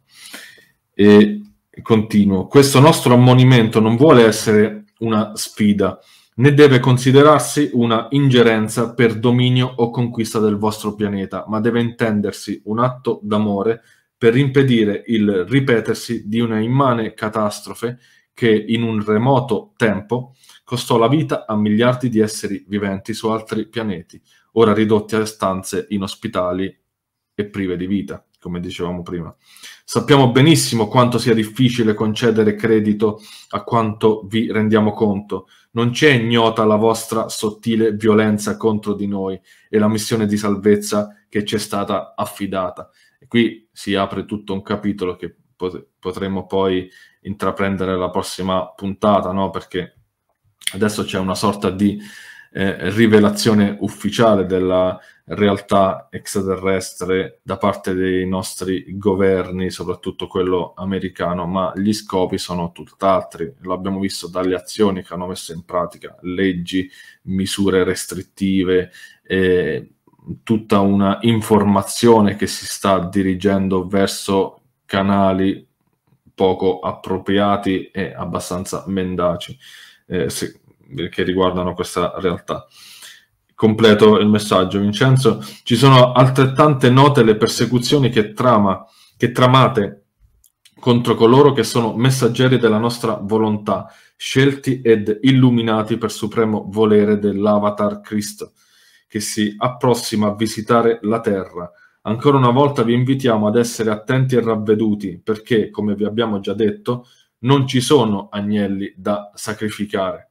[SPEAKER 2] E continuo, questo nostro ammonimento non vuole essere una sfida, né deve considerarsi una ingerenza per dominio o conquista del vostro pianeta, ma deve intendersi un atto d'amore per impedire il ripetersi di una immane catastrofe che in un remoto tempo costò la vita a miliardi di esseri viventi su altri pianeti ora ridotti a stanze inospitali e prive di vita, come dicevamo prima. Sappiamo benissimo quanto sia difficile concedere credito a quanto vi rendiamo conto. Non c'è ignota la vostra sottile violenza contro di noi e la missione di salvezza che ci è stata affidata. E qui si apre tutto un capitolo che potremmo poi intraprendere la prossima puntata, no? Perché adesso c'è una sorta di eh, rivelazione ufficiale della realtà extraterrestre da parte dei nostri governi, soprattutto quello americano, ma gli scopi sono tutt'altri. L'abbiamo visto dalle azioni che hanno messo in pratica, leggi, misure restrittive, eh, tutta una informazione che si sta dirigendo verso canali poco appropriati e abbastanza mendaci. Eh, se, che riguardano questa realtà. Completo il messaggio, Vincenzo. Ci sono altrettante note le persecuzioni che, trama, che tramate contro coloro che sono messaggeri della nostra volontà, scelti ed illuminati per supremo volere dell'avatar Cristo, che si approssima a visitare la terra. Ancora una volta vi invitiamo ad essere attenti e ravveduti, perché, come vi abbiamo già detto, non ci sono agnelli da sacrificare.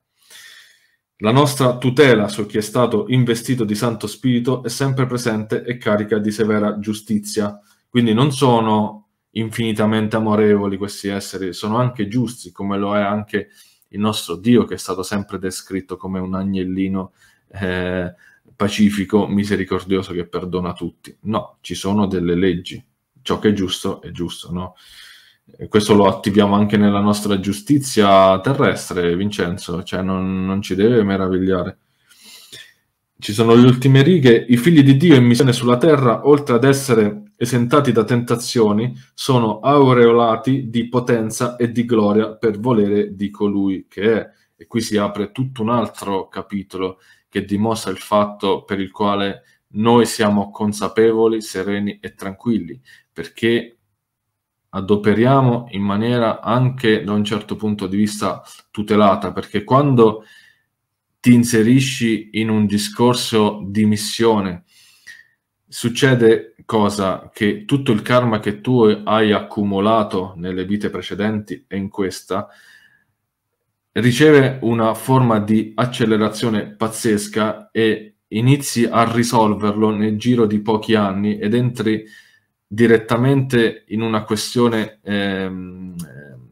[SPEAKER 2] La nostra tutela su chi è stato investito di Santo Spirito è sempre presente e carica di severa giustizia. Quindi non sono infinitamente amorevoli questi esseri, sono anche giusti, come lo è anche il nostro Dio, che è stato sempre descritto come un agnellino eh, pacifico, misericordioso, che perdona tutti. No, ci sono delle leggi. Ciò che è giusto è giusto, no? questo lo attiviamo anche nella nostra giustizia terrestre, Vincenzo, cioè non, non ci deve meravigliare. Ci sono le ultime righe, i figli di Dio in missione sulla terra, oltre ad essere esentati da tentazioni, sono aureolati di potenza e di gloria per volere di colui che è. E qui si apre tutto un altro capitolo che dimostra il fatto per il quale noi siamo consapevoli, sereni e tranquilli, perché adoperiamo in maniera anche da un certo punto di vista tutelata, perché quando ti inserisci in un discorso di missione, succede cosa? Che tutto il karma che tu hai accumulato nelle vite precedenti e in questa riceve una forma di accelerazione pazzesca e inizi a risolverlo nel giro di pochi anni ed entri direttamente in una questione ehm,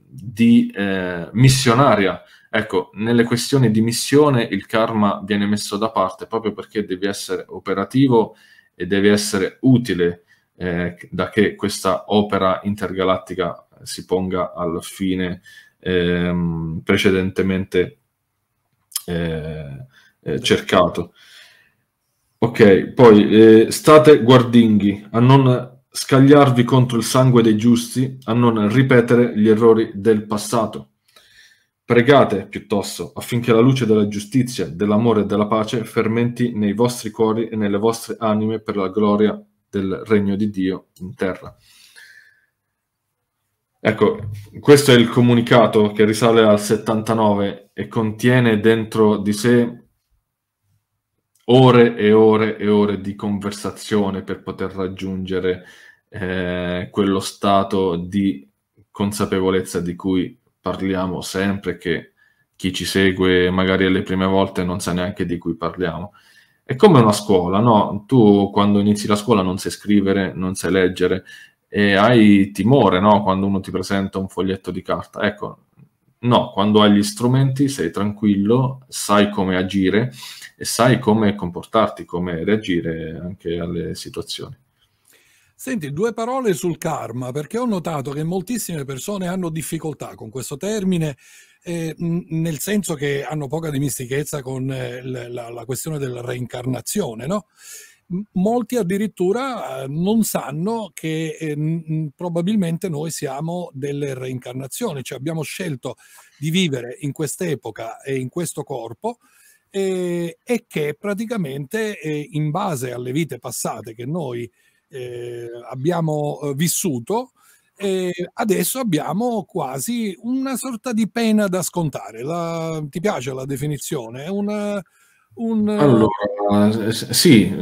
[SPEAKER 2] di eh, missionaria. Ecco, nelle questioni di missione il karma viene messo da parte proprio perché devi essere operativo e devi essere utile eh, da che questa opera intergalattica si ponga al fine ehm, precedentemente eh, eh cercato. Ok, poi eh, state guardinghi a non scagliarvi contro il sangue dei giusti, a non ripetere gli errori del passato. Pregate piuttosto affinché la luce della giustizia, dell'amore e della pace fermenti nei vostri cuori e nelle vostre anime per la gloria del regno di Dio in terra. Ecco, questo è il comunicato che risale al 79 e contiene dentro di sé ore e ore e ore di conversazione per poter raggiungere eh, quello stato di consapevolezza di cui parliamo sempre, che chi ci segue magari alle prime volte non sa neanche di cui parliamo. È come una scuola, no? Tu quando inizi la scuola non sai scrivere, non sai leggere e hai timore, no? Quando uno ti presenta un foglietto di carta. Ecco, no, quando hai gli strumenti sei tranquillo, sai come agire e sai come comportarti, come reagire anche alle situazioni.
[SPEAKER 1] Senti, due parole sul karma, perché ho notato che moltissime persone hanno difficoltà con questo termine, eh, nel senso che hanno poca dimistichezza con eh, la, la, questione della reincarnazione, no? Molti addirittura eh, non sanno che eh, probabilmente noi siamo delle reincarnazioni, cioè abbiamo scelto di vivere in quest'epoca e in questo corpo eh, e che praticamente in base alle vite passate che noi eh, eh, abbiamo eh, vissuto e adesso abbiamo quasi una sorta di pena da scontare. La, ti piace la definizione? È una, un...
[SPEAKER 2] Allora, sì,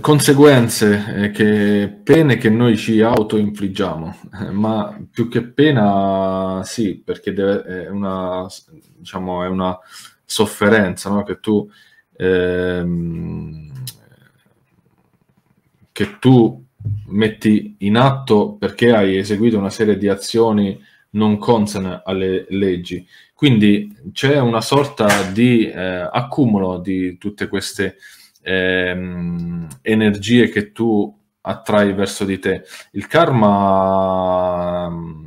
[SPEAKER 2] conseguenze, eh, che pene che noi ci autoinfliggiamo, eh, ma più che pena sì, perché deve, è, una, diciamo, è una sofferenza no? che tu... Ehm, che tu metti in atto perché hai eseguito una serie di azioni non consone alle leggi. Quindi c'è una sorta di eh, accumulo di tutte queste ehm, energie che tu attrai verso di te. Il karma mm,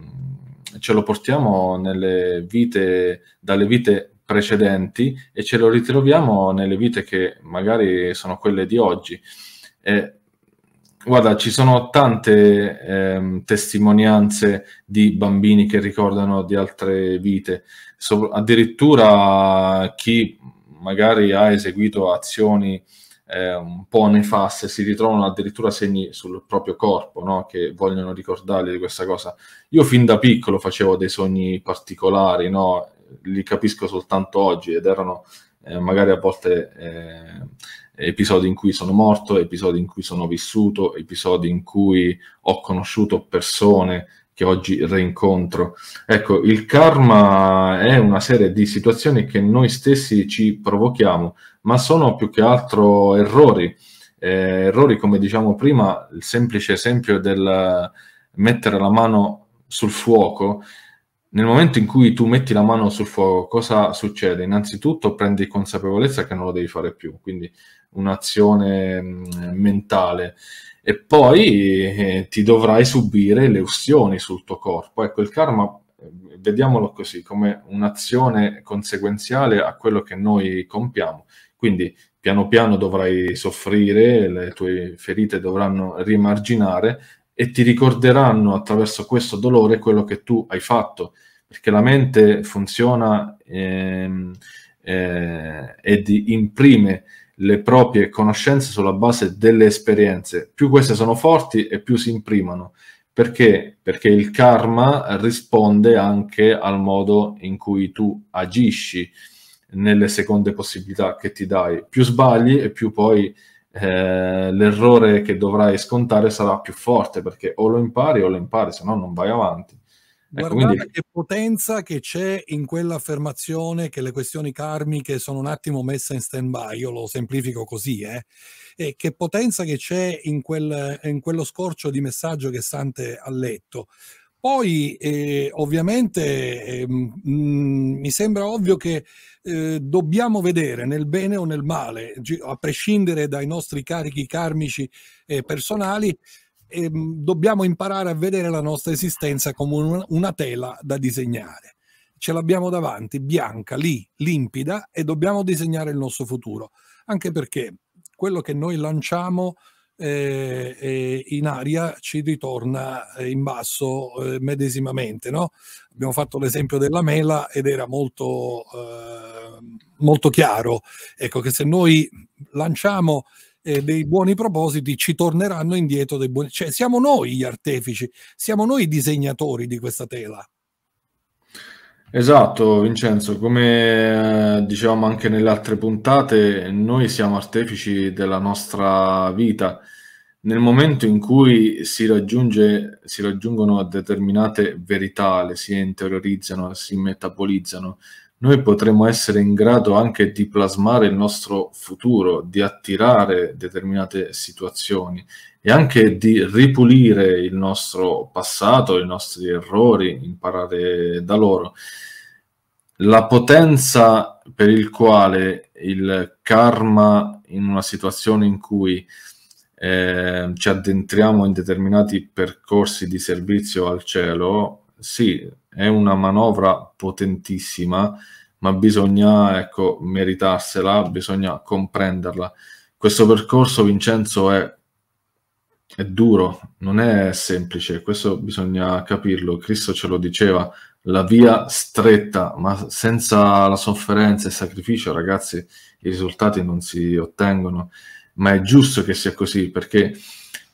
[SPEAKER 2] ce lo portiamo nelle vite, dalle vite precedenti e ce lo ritroviamo nelle vite che magari sono quelle di oggi. E eh, Guarda, ci sono tante ehm, testimonianze di bambini che ricordano di altre vite, so, addirittura chi magari ha eseguito azioni eh, un po' nefaste si ritrovano addirittura segni sul proprio corpo no? che vogliono ricordargli di questa cosa. Io fin da piccolo facevo dei sogni particolari, no? li capisco soltanto oggi ed erano eh, magari a volte... Eh, episodi in cui sono morto, episodi in cui sono vissuto, episodi in cui ho conosciuto persone che oggi reincontro. Ecco, il karma è una serie di situazioni che noi stessi ci provochiamo, ma sono più che altro errori. Eh, errori, come diciamo prima, il semplice esempio del mettere la mano sul fuoco. Nel momento in cui tu metti la mano sul fuoco, cosa succede? Innanzitutto prendi consapevolezza che non lo devi fare più, quindi un'azione mm, mentale e poi eh, ti dovrai subire le ustioni sul tuo corpo. Ecco, il karma, eh, vediamolo così, come un'azione conseguenziale a quello che noi compiamo. Quindi piano piano dovrai soffrire, le tue ferite dovranno rimarginare e ti ricorderanno attraverso questo dolore quello che tu hai fatto, perché la mente funziona ehm, eh, ed imprime le proprie conoscenze sulla base delle esperienze. Più queste sono forti e più si imprimano. Perché? Perché il karma risponde anche al modo in cui tu agisci nelle seconde possibilità che ti dai. Più sbagli e più poi eh, l'errore che dovrai scontare sarà più forte perché o lo impari o lo impari, se no non vai avanti. Ecco, Guardate quindi...
[SPEAKER 1] che potenza che c'è in quell'affermazione che le questioni karmiche sono un attimo messe in stand-by, io lo semplifico così, eh? e che potenza che c'è in, quel, in quello scorcio di messaggio che Sante ha letto. Poi eh, ovviamente eh, mh, mm, mi sembra ovvio che eh, dobbiamo vedere nel bene o nel male, a prescindere dai nostri carichi karmici personali, eh, dobbiamo imparare a vedere la nostra esistenza come un, una tela da disegnare. Ce l'abbiamo davanti, bianca, lì, limpida, e dobbiamo disegnare il nostro futuro. Anche perché quello che noi lanciamo eh, eh, in aria ci ritorna eh, in basso eh, medesimamente. No? Abbiamo fatto l'esempio della mela ed era molto, eh, molto chiaro ecco, che se noi lanciamo eh, dei buoni propositi ci torneranno indietro dei buoni... Cioè siamo noi gli artefici, siamo noi i disegnatori di questa tela.
[SPEAKER 2] Esatto, Vincenzo, come eh, dicevamo anche nelle altre puntate, noi siamo artefici della nostra vita. Nel momento in cui si, si raggiungono determinate verità, le si interiorizzano, si metabolizzano, noi potremmo essere in grado anche di plasmare il nostro futuro, di attirare determinate situazioni e anche di ripulire il nostro passato, i nostri errori, imparare da loro. La potenza per il quale il karma in una situazione in cui eh, ci addentriamo in determinati percorsi di servizio al cielo, sì, è una manovra potentissima, ma bisogna ecco, meritarsela, bisogna comprenderla. Questo percorso, Vincenzo, è, è duro, non è semplice, questo bisogna capirlo. Cristo ce lo diceva, la via stretta, ma senza la sofferenza e il sacrificio, ragazzi, i risultati non si ottengono. Ma è giusto che sia così perché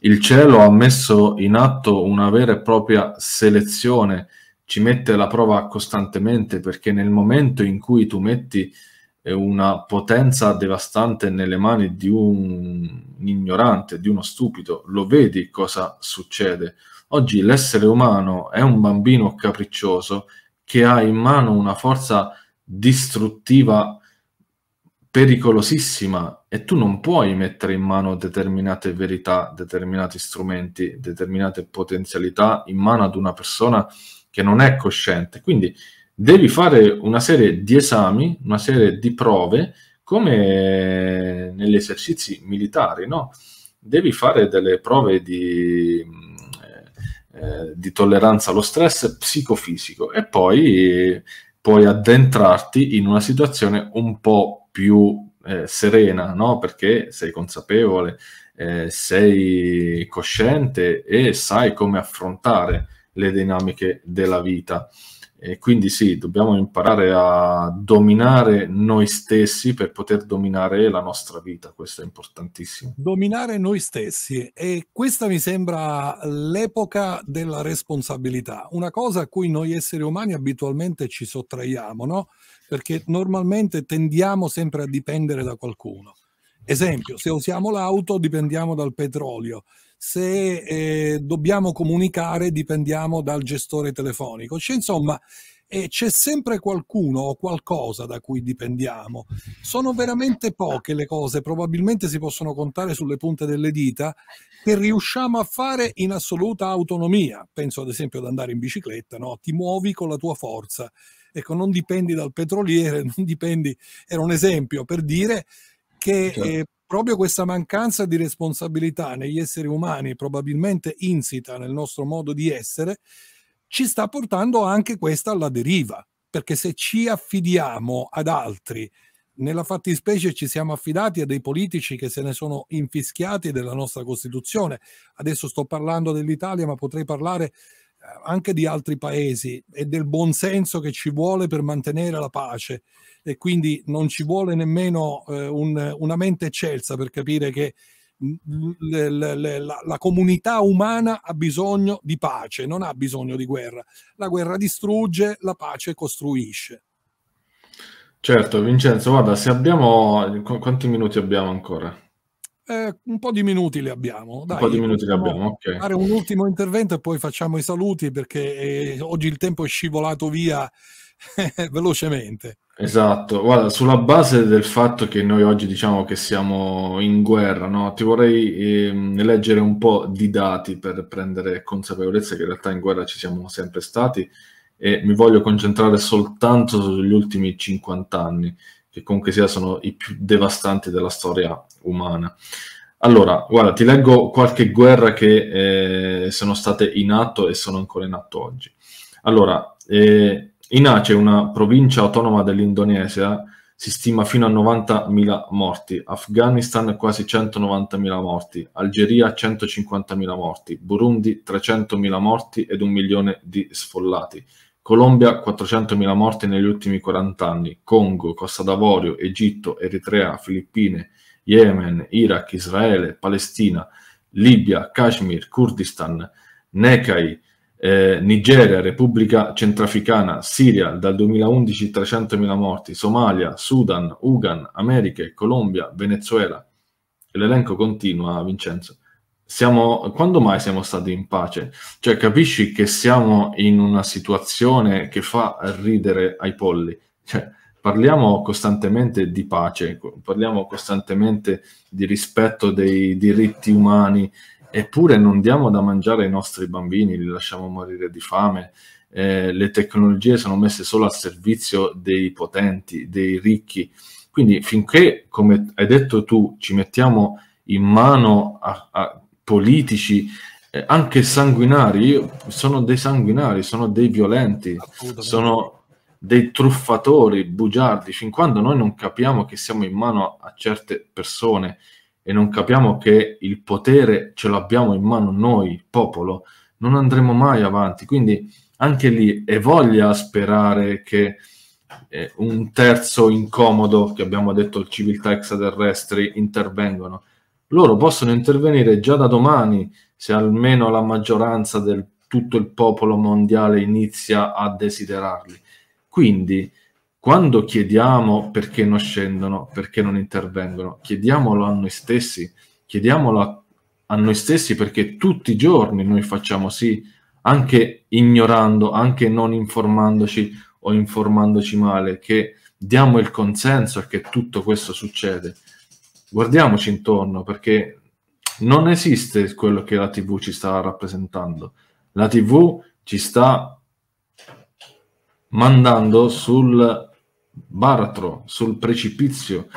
[SPEAKER 2] il cielo ha messo in atto una vera e propria selezione ci mette alla prova costantemente perché nel momento in cui tu metti eh, una potenza devastante nelle mani di un ignorante, di uno stupido, lo vedi cosa succede. Oggi l'essere umano è un bambino capriccioso che ha in mano una forza distruttiva pericolosissima e tu non puoi mettere in mano determinate verità, determinati strumenti, determinate potenzialità in mano ad una persona che che non è cosciente. Quindi devi fare una serie di esami, una serie di prove, come negli esercizi militari, no? Devi fare delle prove di, eh, eh, di tolleranza allo stress psicofisico e poi puoi addentrarti in una situazione un po' più eh, serena, no? Perché sei consapevole, eh, sei cosciente e sai come affrontare le dinamiche della vita. E quindi sì, dobbiamo imparare a dominare noi stessi per poter dominare la nostra vita, questo è importantissimo.
[SPEAKER 1] Dominare noi stessi e questa mi sembra l'epoca della responsabilità, una cosa a cui noi esseri umani abitualmente ci sottraiamo, no? Perché normalmente tendiamo sempre a dipendere da qualcuno. Esempio, se usiamo l'auto dipendiamo dal petrolio se eh, dobbiamo comunicare dipendiamo dal gestore telefonico. Cioè, insomma, eh, c'è sempre qualcuno o qualcosa da cui dipendiamo. Sono veramente poche le cose, probabilmente si possono contare sulle punte delle dita, che riusciamo a fare in assoluta autonomia. Penso ad esempio ad andare in bicicletta, no? ti muovi con la tua forza. Ecco, non dipendi dal petroliere, [LAUGHS] non dipendi, era un esempio per dire che certo. eh, proprio questa mancanza di responsabilità negli esseri umani, probabilmente insita nel nostro modo di essere, ci sta portando anche questa alla deriva, perché se ci affidiamo ad altri, nella fattispecie ci siamo affidati a dei politici che se ne sono infischiati della nostra Costituzione. Adesso sto parlando dell'Italia, ma potrei parlare eh, anche di altri paesi e del buonsenso che ci vuole per mantenere la pace e quindi non ci vuole nemmeno eh, un, una mente eccelsa per capire che le, mm, le, le, la, la, comunità umana ha bisogno di pace, non ha bisogno di guerra. La guerra distrugge, la pace costruisce.
[SPEAKER 2] Certo, Vincenzo, guarda, se abbiamo... Qu- quanti minuti abbiamo ancora?
[SPEAKER 1] Eh, un po' di minuti li abbiamo.
[SPEAKER 2] Dai, un po' di minuti li abbiamo, ok.
[SPEAKER 1] Fare un ultimo intervento e poi facciamo i saluti perché eh, oggi il tempo è scivolato via [LAUGHS] velocemente.
[SPEAKER 2] Esatto, guarda, sulla base del fatto che noi oggi diciamo che siamo in guerra, no? ti vorrei ehm, leggere un po' di dati per prendere consapevolezza che in realtà in guerra ci siamo sempre stati e mi voglio concentrare soltanto sugli ultimi 50 anni che comunque sia sono i più devastanti della storia umana. Allora, guarda, ti leggo qualche guerra che eh, sono state in atto e sono ancora in atto oggi. Allora, eh, Inace, una provincia autonoma dell'Indonesia, si stima fino a 90.000 morti, Afghanistan quasi 190.000 morti, Algeria 150.000 morti, Burundi 300.000 morti ed un milione di sfollati, Colombia 400.000 morti negli ultimi 40 anni, Congo, Costa d'Avorio, Egitto, Eritrea, Filippine, Yemen, Iraq, Israele, Palestina, Libia, Kashmir, Kurdistan, Nekai, eh, Nigeria, Repubblica Centrafricana, Siria, dal 2011 300.000 morti, Somalia, Sudan, Ugan, Americhe, Colombia, Venezuela. L'elenco continua, Vincenzo siamo, quando mai siamo stati in pace? Cioè, capisci che siamo in una situazione che fa ridere ai polli. Cioè, parliamo costantemente di pace, parliamo costantemente di rispetto dei diritti umani, eppure non diamo da mangiare ai nostri bambini, li lasciamo morire di fame. Eh, le tecnologie sono messe solo al servizio dei potenti, dei ricchi. Quindi finché, come hai detto tu, ci mettiamo in mano a, a politici, eh, anche sanguinari, sono dei sanguinari, sono dei violenti, sono dei truffatori, bugiardi, fin quando noi non capiamo che siamo in mano a certe persone e non capiamo che il potere ce l'abbiamo in mano noi, popolo, non andremo mai avanti. Quindi anche lì è voglia sperare che eh, un terzo incomodo, che abbiamo detto il civiltà extraterrestri, intervengano loro possono intervenire già da domani se almeno la maggioranza del tutto il popolo mondiale inizia a desiderarli. Quindi, quando chiediamo perché non scendono, perché non intervengono, chiediamolo a noi stessi, chiediamolo a, a noi stessi perché tutti i giorni noi facciamo sì, anche ignorando, anche non informandoci o informandoci male, che diamo il consenso a che tutto questo succede guardiamoci intorno perché non esiste quello che la TV ci sta rappresentando. La TV ci sta mandando sul baratro, sul precipizio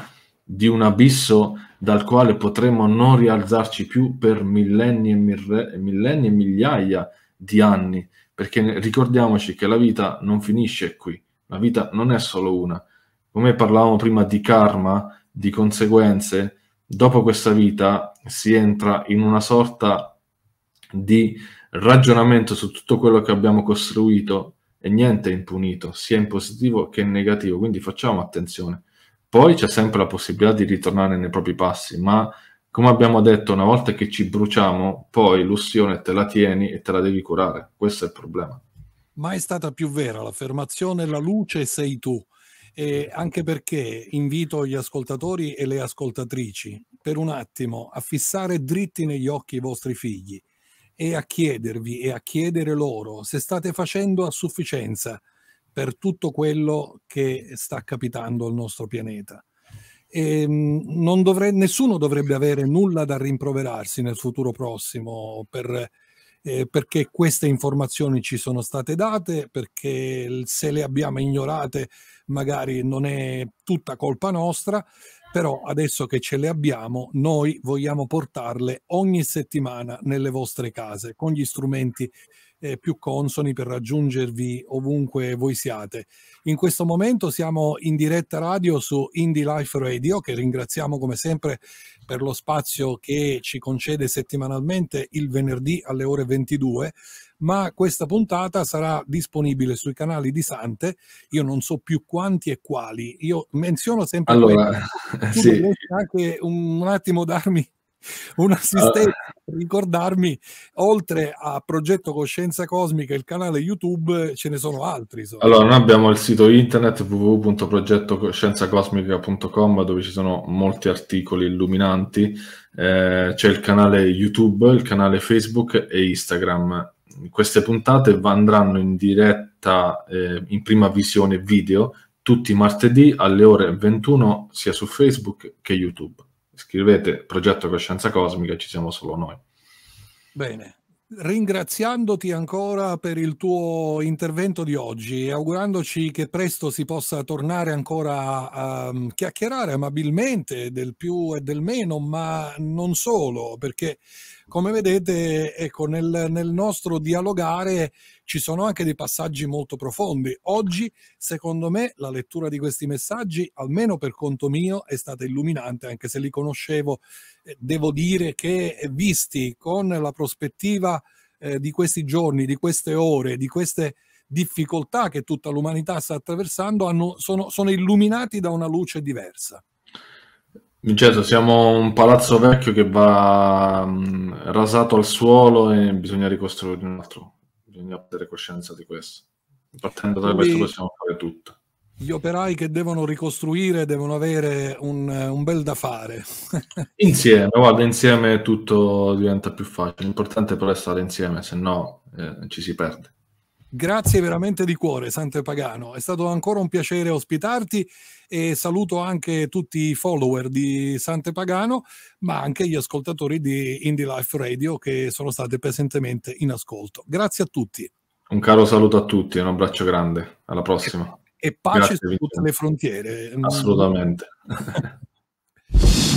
[SPEAKER 2] di un abisso dal quale potremo non rialzarci più per millenni e, mirre, millenni e migliaia di anni, perché ricordiamoci che la vita non finisce qui, la vita non è solo una. Come parlavamo prima di karma, di conseguenze, dopo questa vita si entra in una sorta di ragionamento su tutto quello che abbiamo costruito e niente è impunito, sia in positivo che in negativo, quindi facciamo attenzione. Poi c'è sempre la possibilità di ritornare nei propri passi, ma come abbiamo detto, una volta che ci bruciamo, poi l'ussione te la tieni e te la devi curare, questo è il problema.
[SPEAKER 1] Mai stata più vera l'affermazione la luce sei tu eh, anche perché invito gli ascoltatori e le ascoltatrici per un attimo a fissare dritti negli occhi i vostri figli e a chiedervi e a chiedere loro se state facendo a sufficienza per tutto quello che sta capitando al nostro pianeta. E, ehm, dovre nessuno dovrebbe avere nulla da rimproverarsi nel futuro prossimo per eh, perché queste informazioni ci sono state date, perché se le abbiamo ignorate magari non è tutta colpa nostra, però adesso che ce le abbiamo noi vogliamo portarle ogni settimana nelle vostre case con gli strumenti eh, più consoni per raggiungervi ovunque voi siate. In questo momento siamo in diretta radio su Indie Life Radio, che ringraziamo come sempre per lo spazio che ci concede settimanalmente il venerdì alle ore 22 ma questa puntata sarà disponibile sui canali di Sante. Io non so più quanti e quali. Io menziono sempre allora, [LAUGHS] sì. anche un, un, attimo darmi un ah. assistente per ricordarmi, oltre a Progetto Coscienza Cosmica, e il canale YouTube, ce ne sono altri. So. Allora, noi abbiamo
[SPEAKER 2] il sito internet www.progettocoscienzacosmica.com dove ci sono molti articoli illuminanti, eh, c'è il canale YouTube, il canale Facebook e Instagram. Queste puntate andranno in diretta eh, in prima visione video tutti i martedì alle ore 21 sia su Facebook che YouTube scrivete progetto Coscienza Cosmica, ci siamo solo noi.
[SPEAKER 1] Bene, ringraziandoti ancora per il tuo intervento di oggi e augurandoci che presto si possa tornare ancora a, a chiacchierare amabilmente del più e del meno, ma non solo, perché come vedete ecco, nel, nel nostro dialogare ci sono anche dei passaggi molto profondi. Oggi, secondo me, la lettura di questi messaggi, almeno per conto mio, è stata illuminante, anche se li conoscevo. Eh, devo dire che eh, visti con la prospettiva eh, di questi giorni, di queste ore, di queste difficoltà che tutta l'umanità sta attraversando, hanno, sono, sono illuminati da una luce diversa.
[SPEAKER 2] Vincenzo, siamo un palazzo vecchio che va mm, rasato al suolo e bisogna ricostruire un altro bisogna prendere coscienza di questo. Partendo da questo possiamo fare tutto.
[SPEAKER 1] Gli operai che devono ricostruire devono avere un, un bel da fare. [LAUGHS]
[SPEAKER 2] insieme, guarda, insieme tutto diventa più facile. L'importante però è stare insieme, se no eh, ci si perde.
[SPEAKER 1] Grazie veramente di cuore, Sante Pagano. È stato ancora un piacere ospitarti e saluto anche tutti i follower di Sante Pagano, ma anche gli ascoltatori di Indie Life Radio che sono stati presentemente in ascolto. Grazie a tutti.
[SPEAKER 2] Un caro saluto a tutti, un abbraccio grande. Alla prossima. E, e pace Grazie, su tutte
[SPEAKER 1] le frontiere. Assolutamente. [LAUGHS]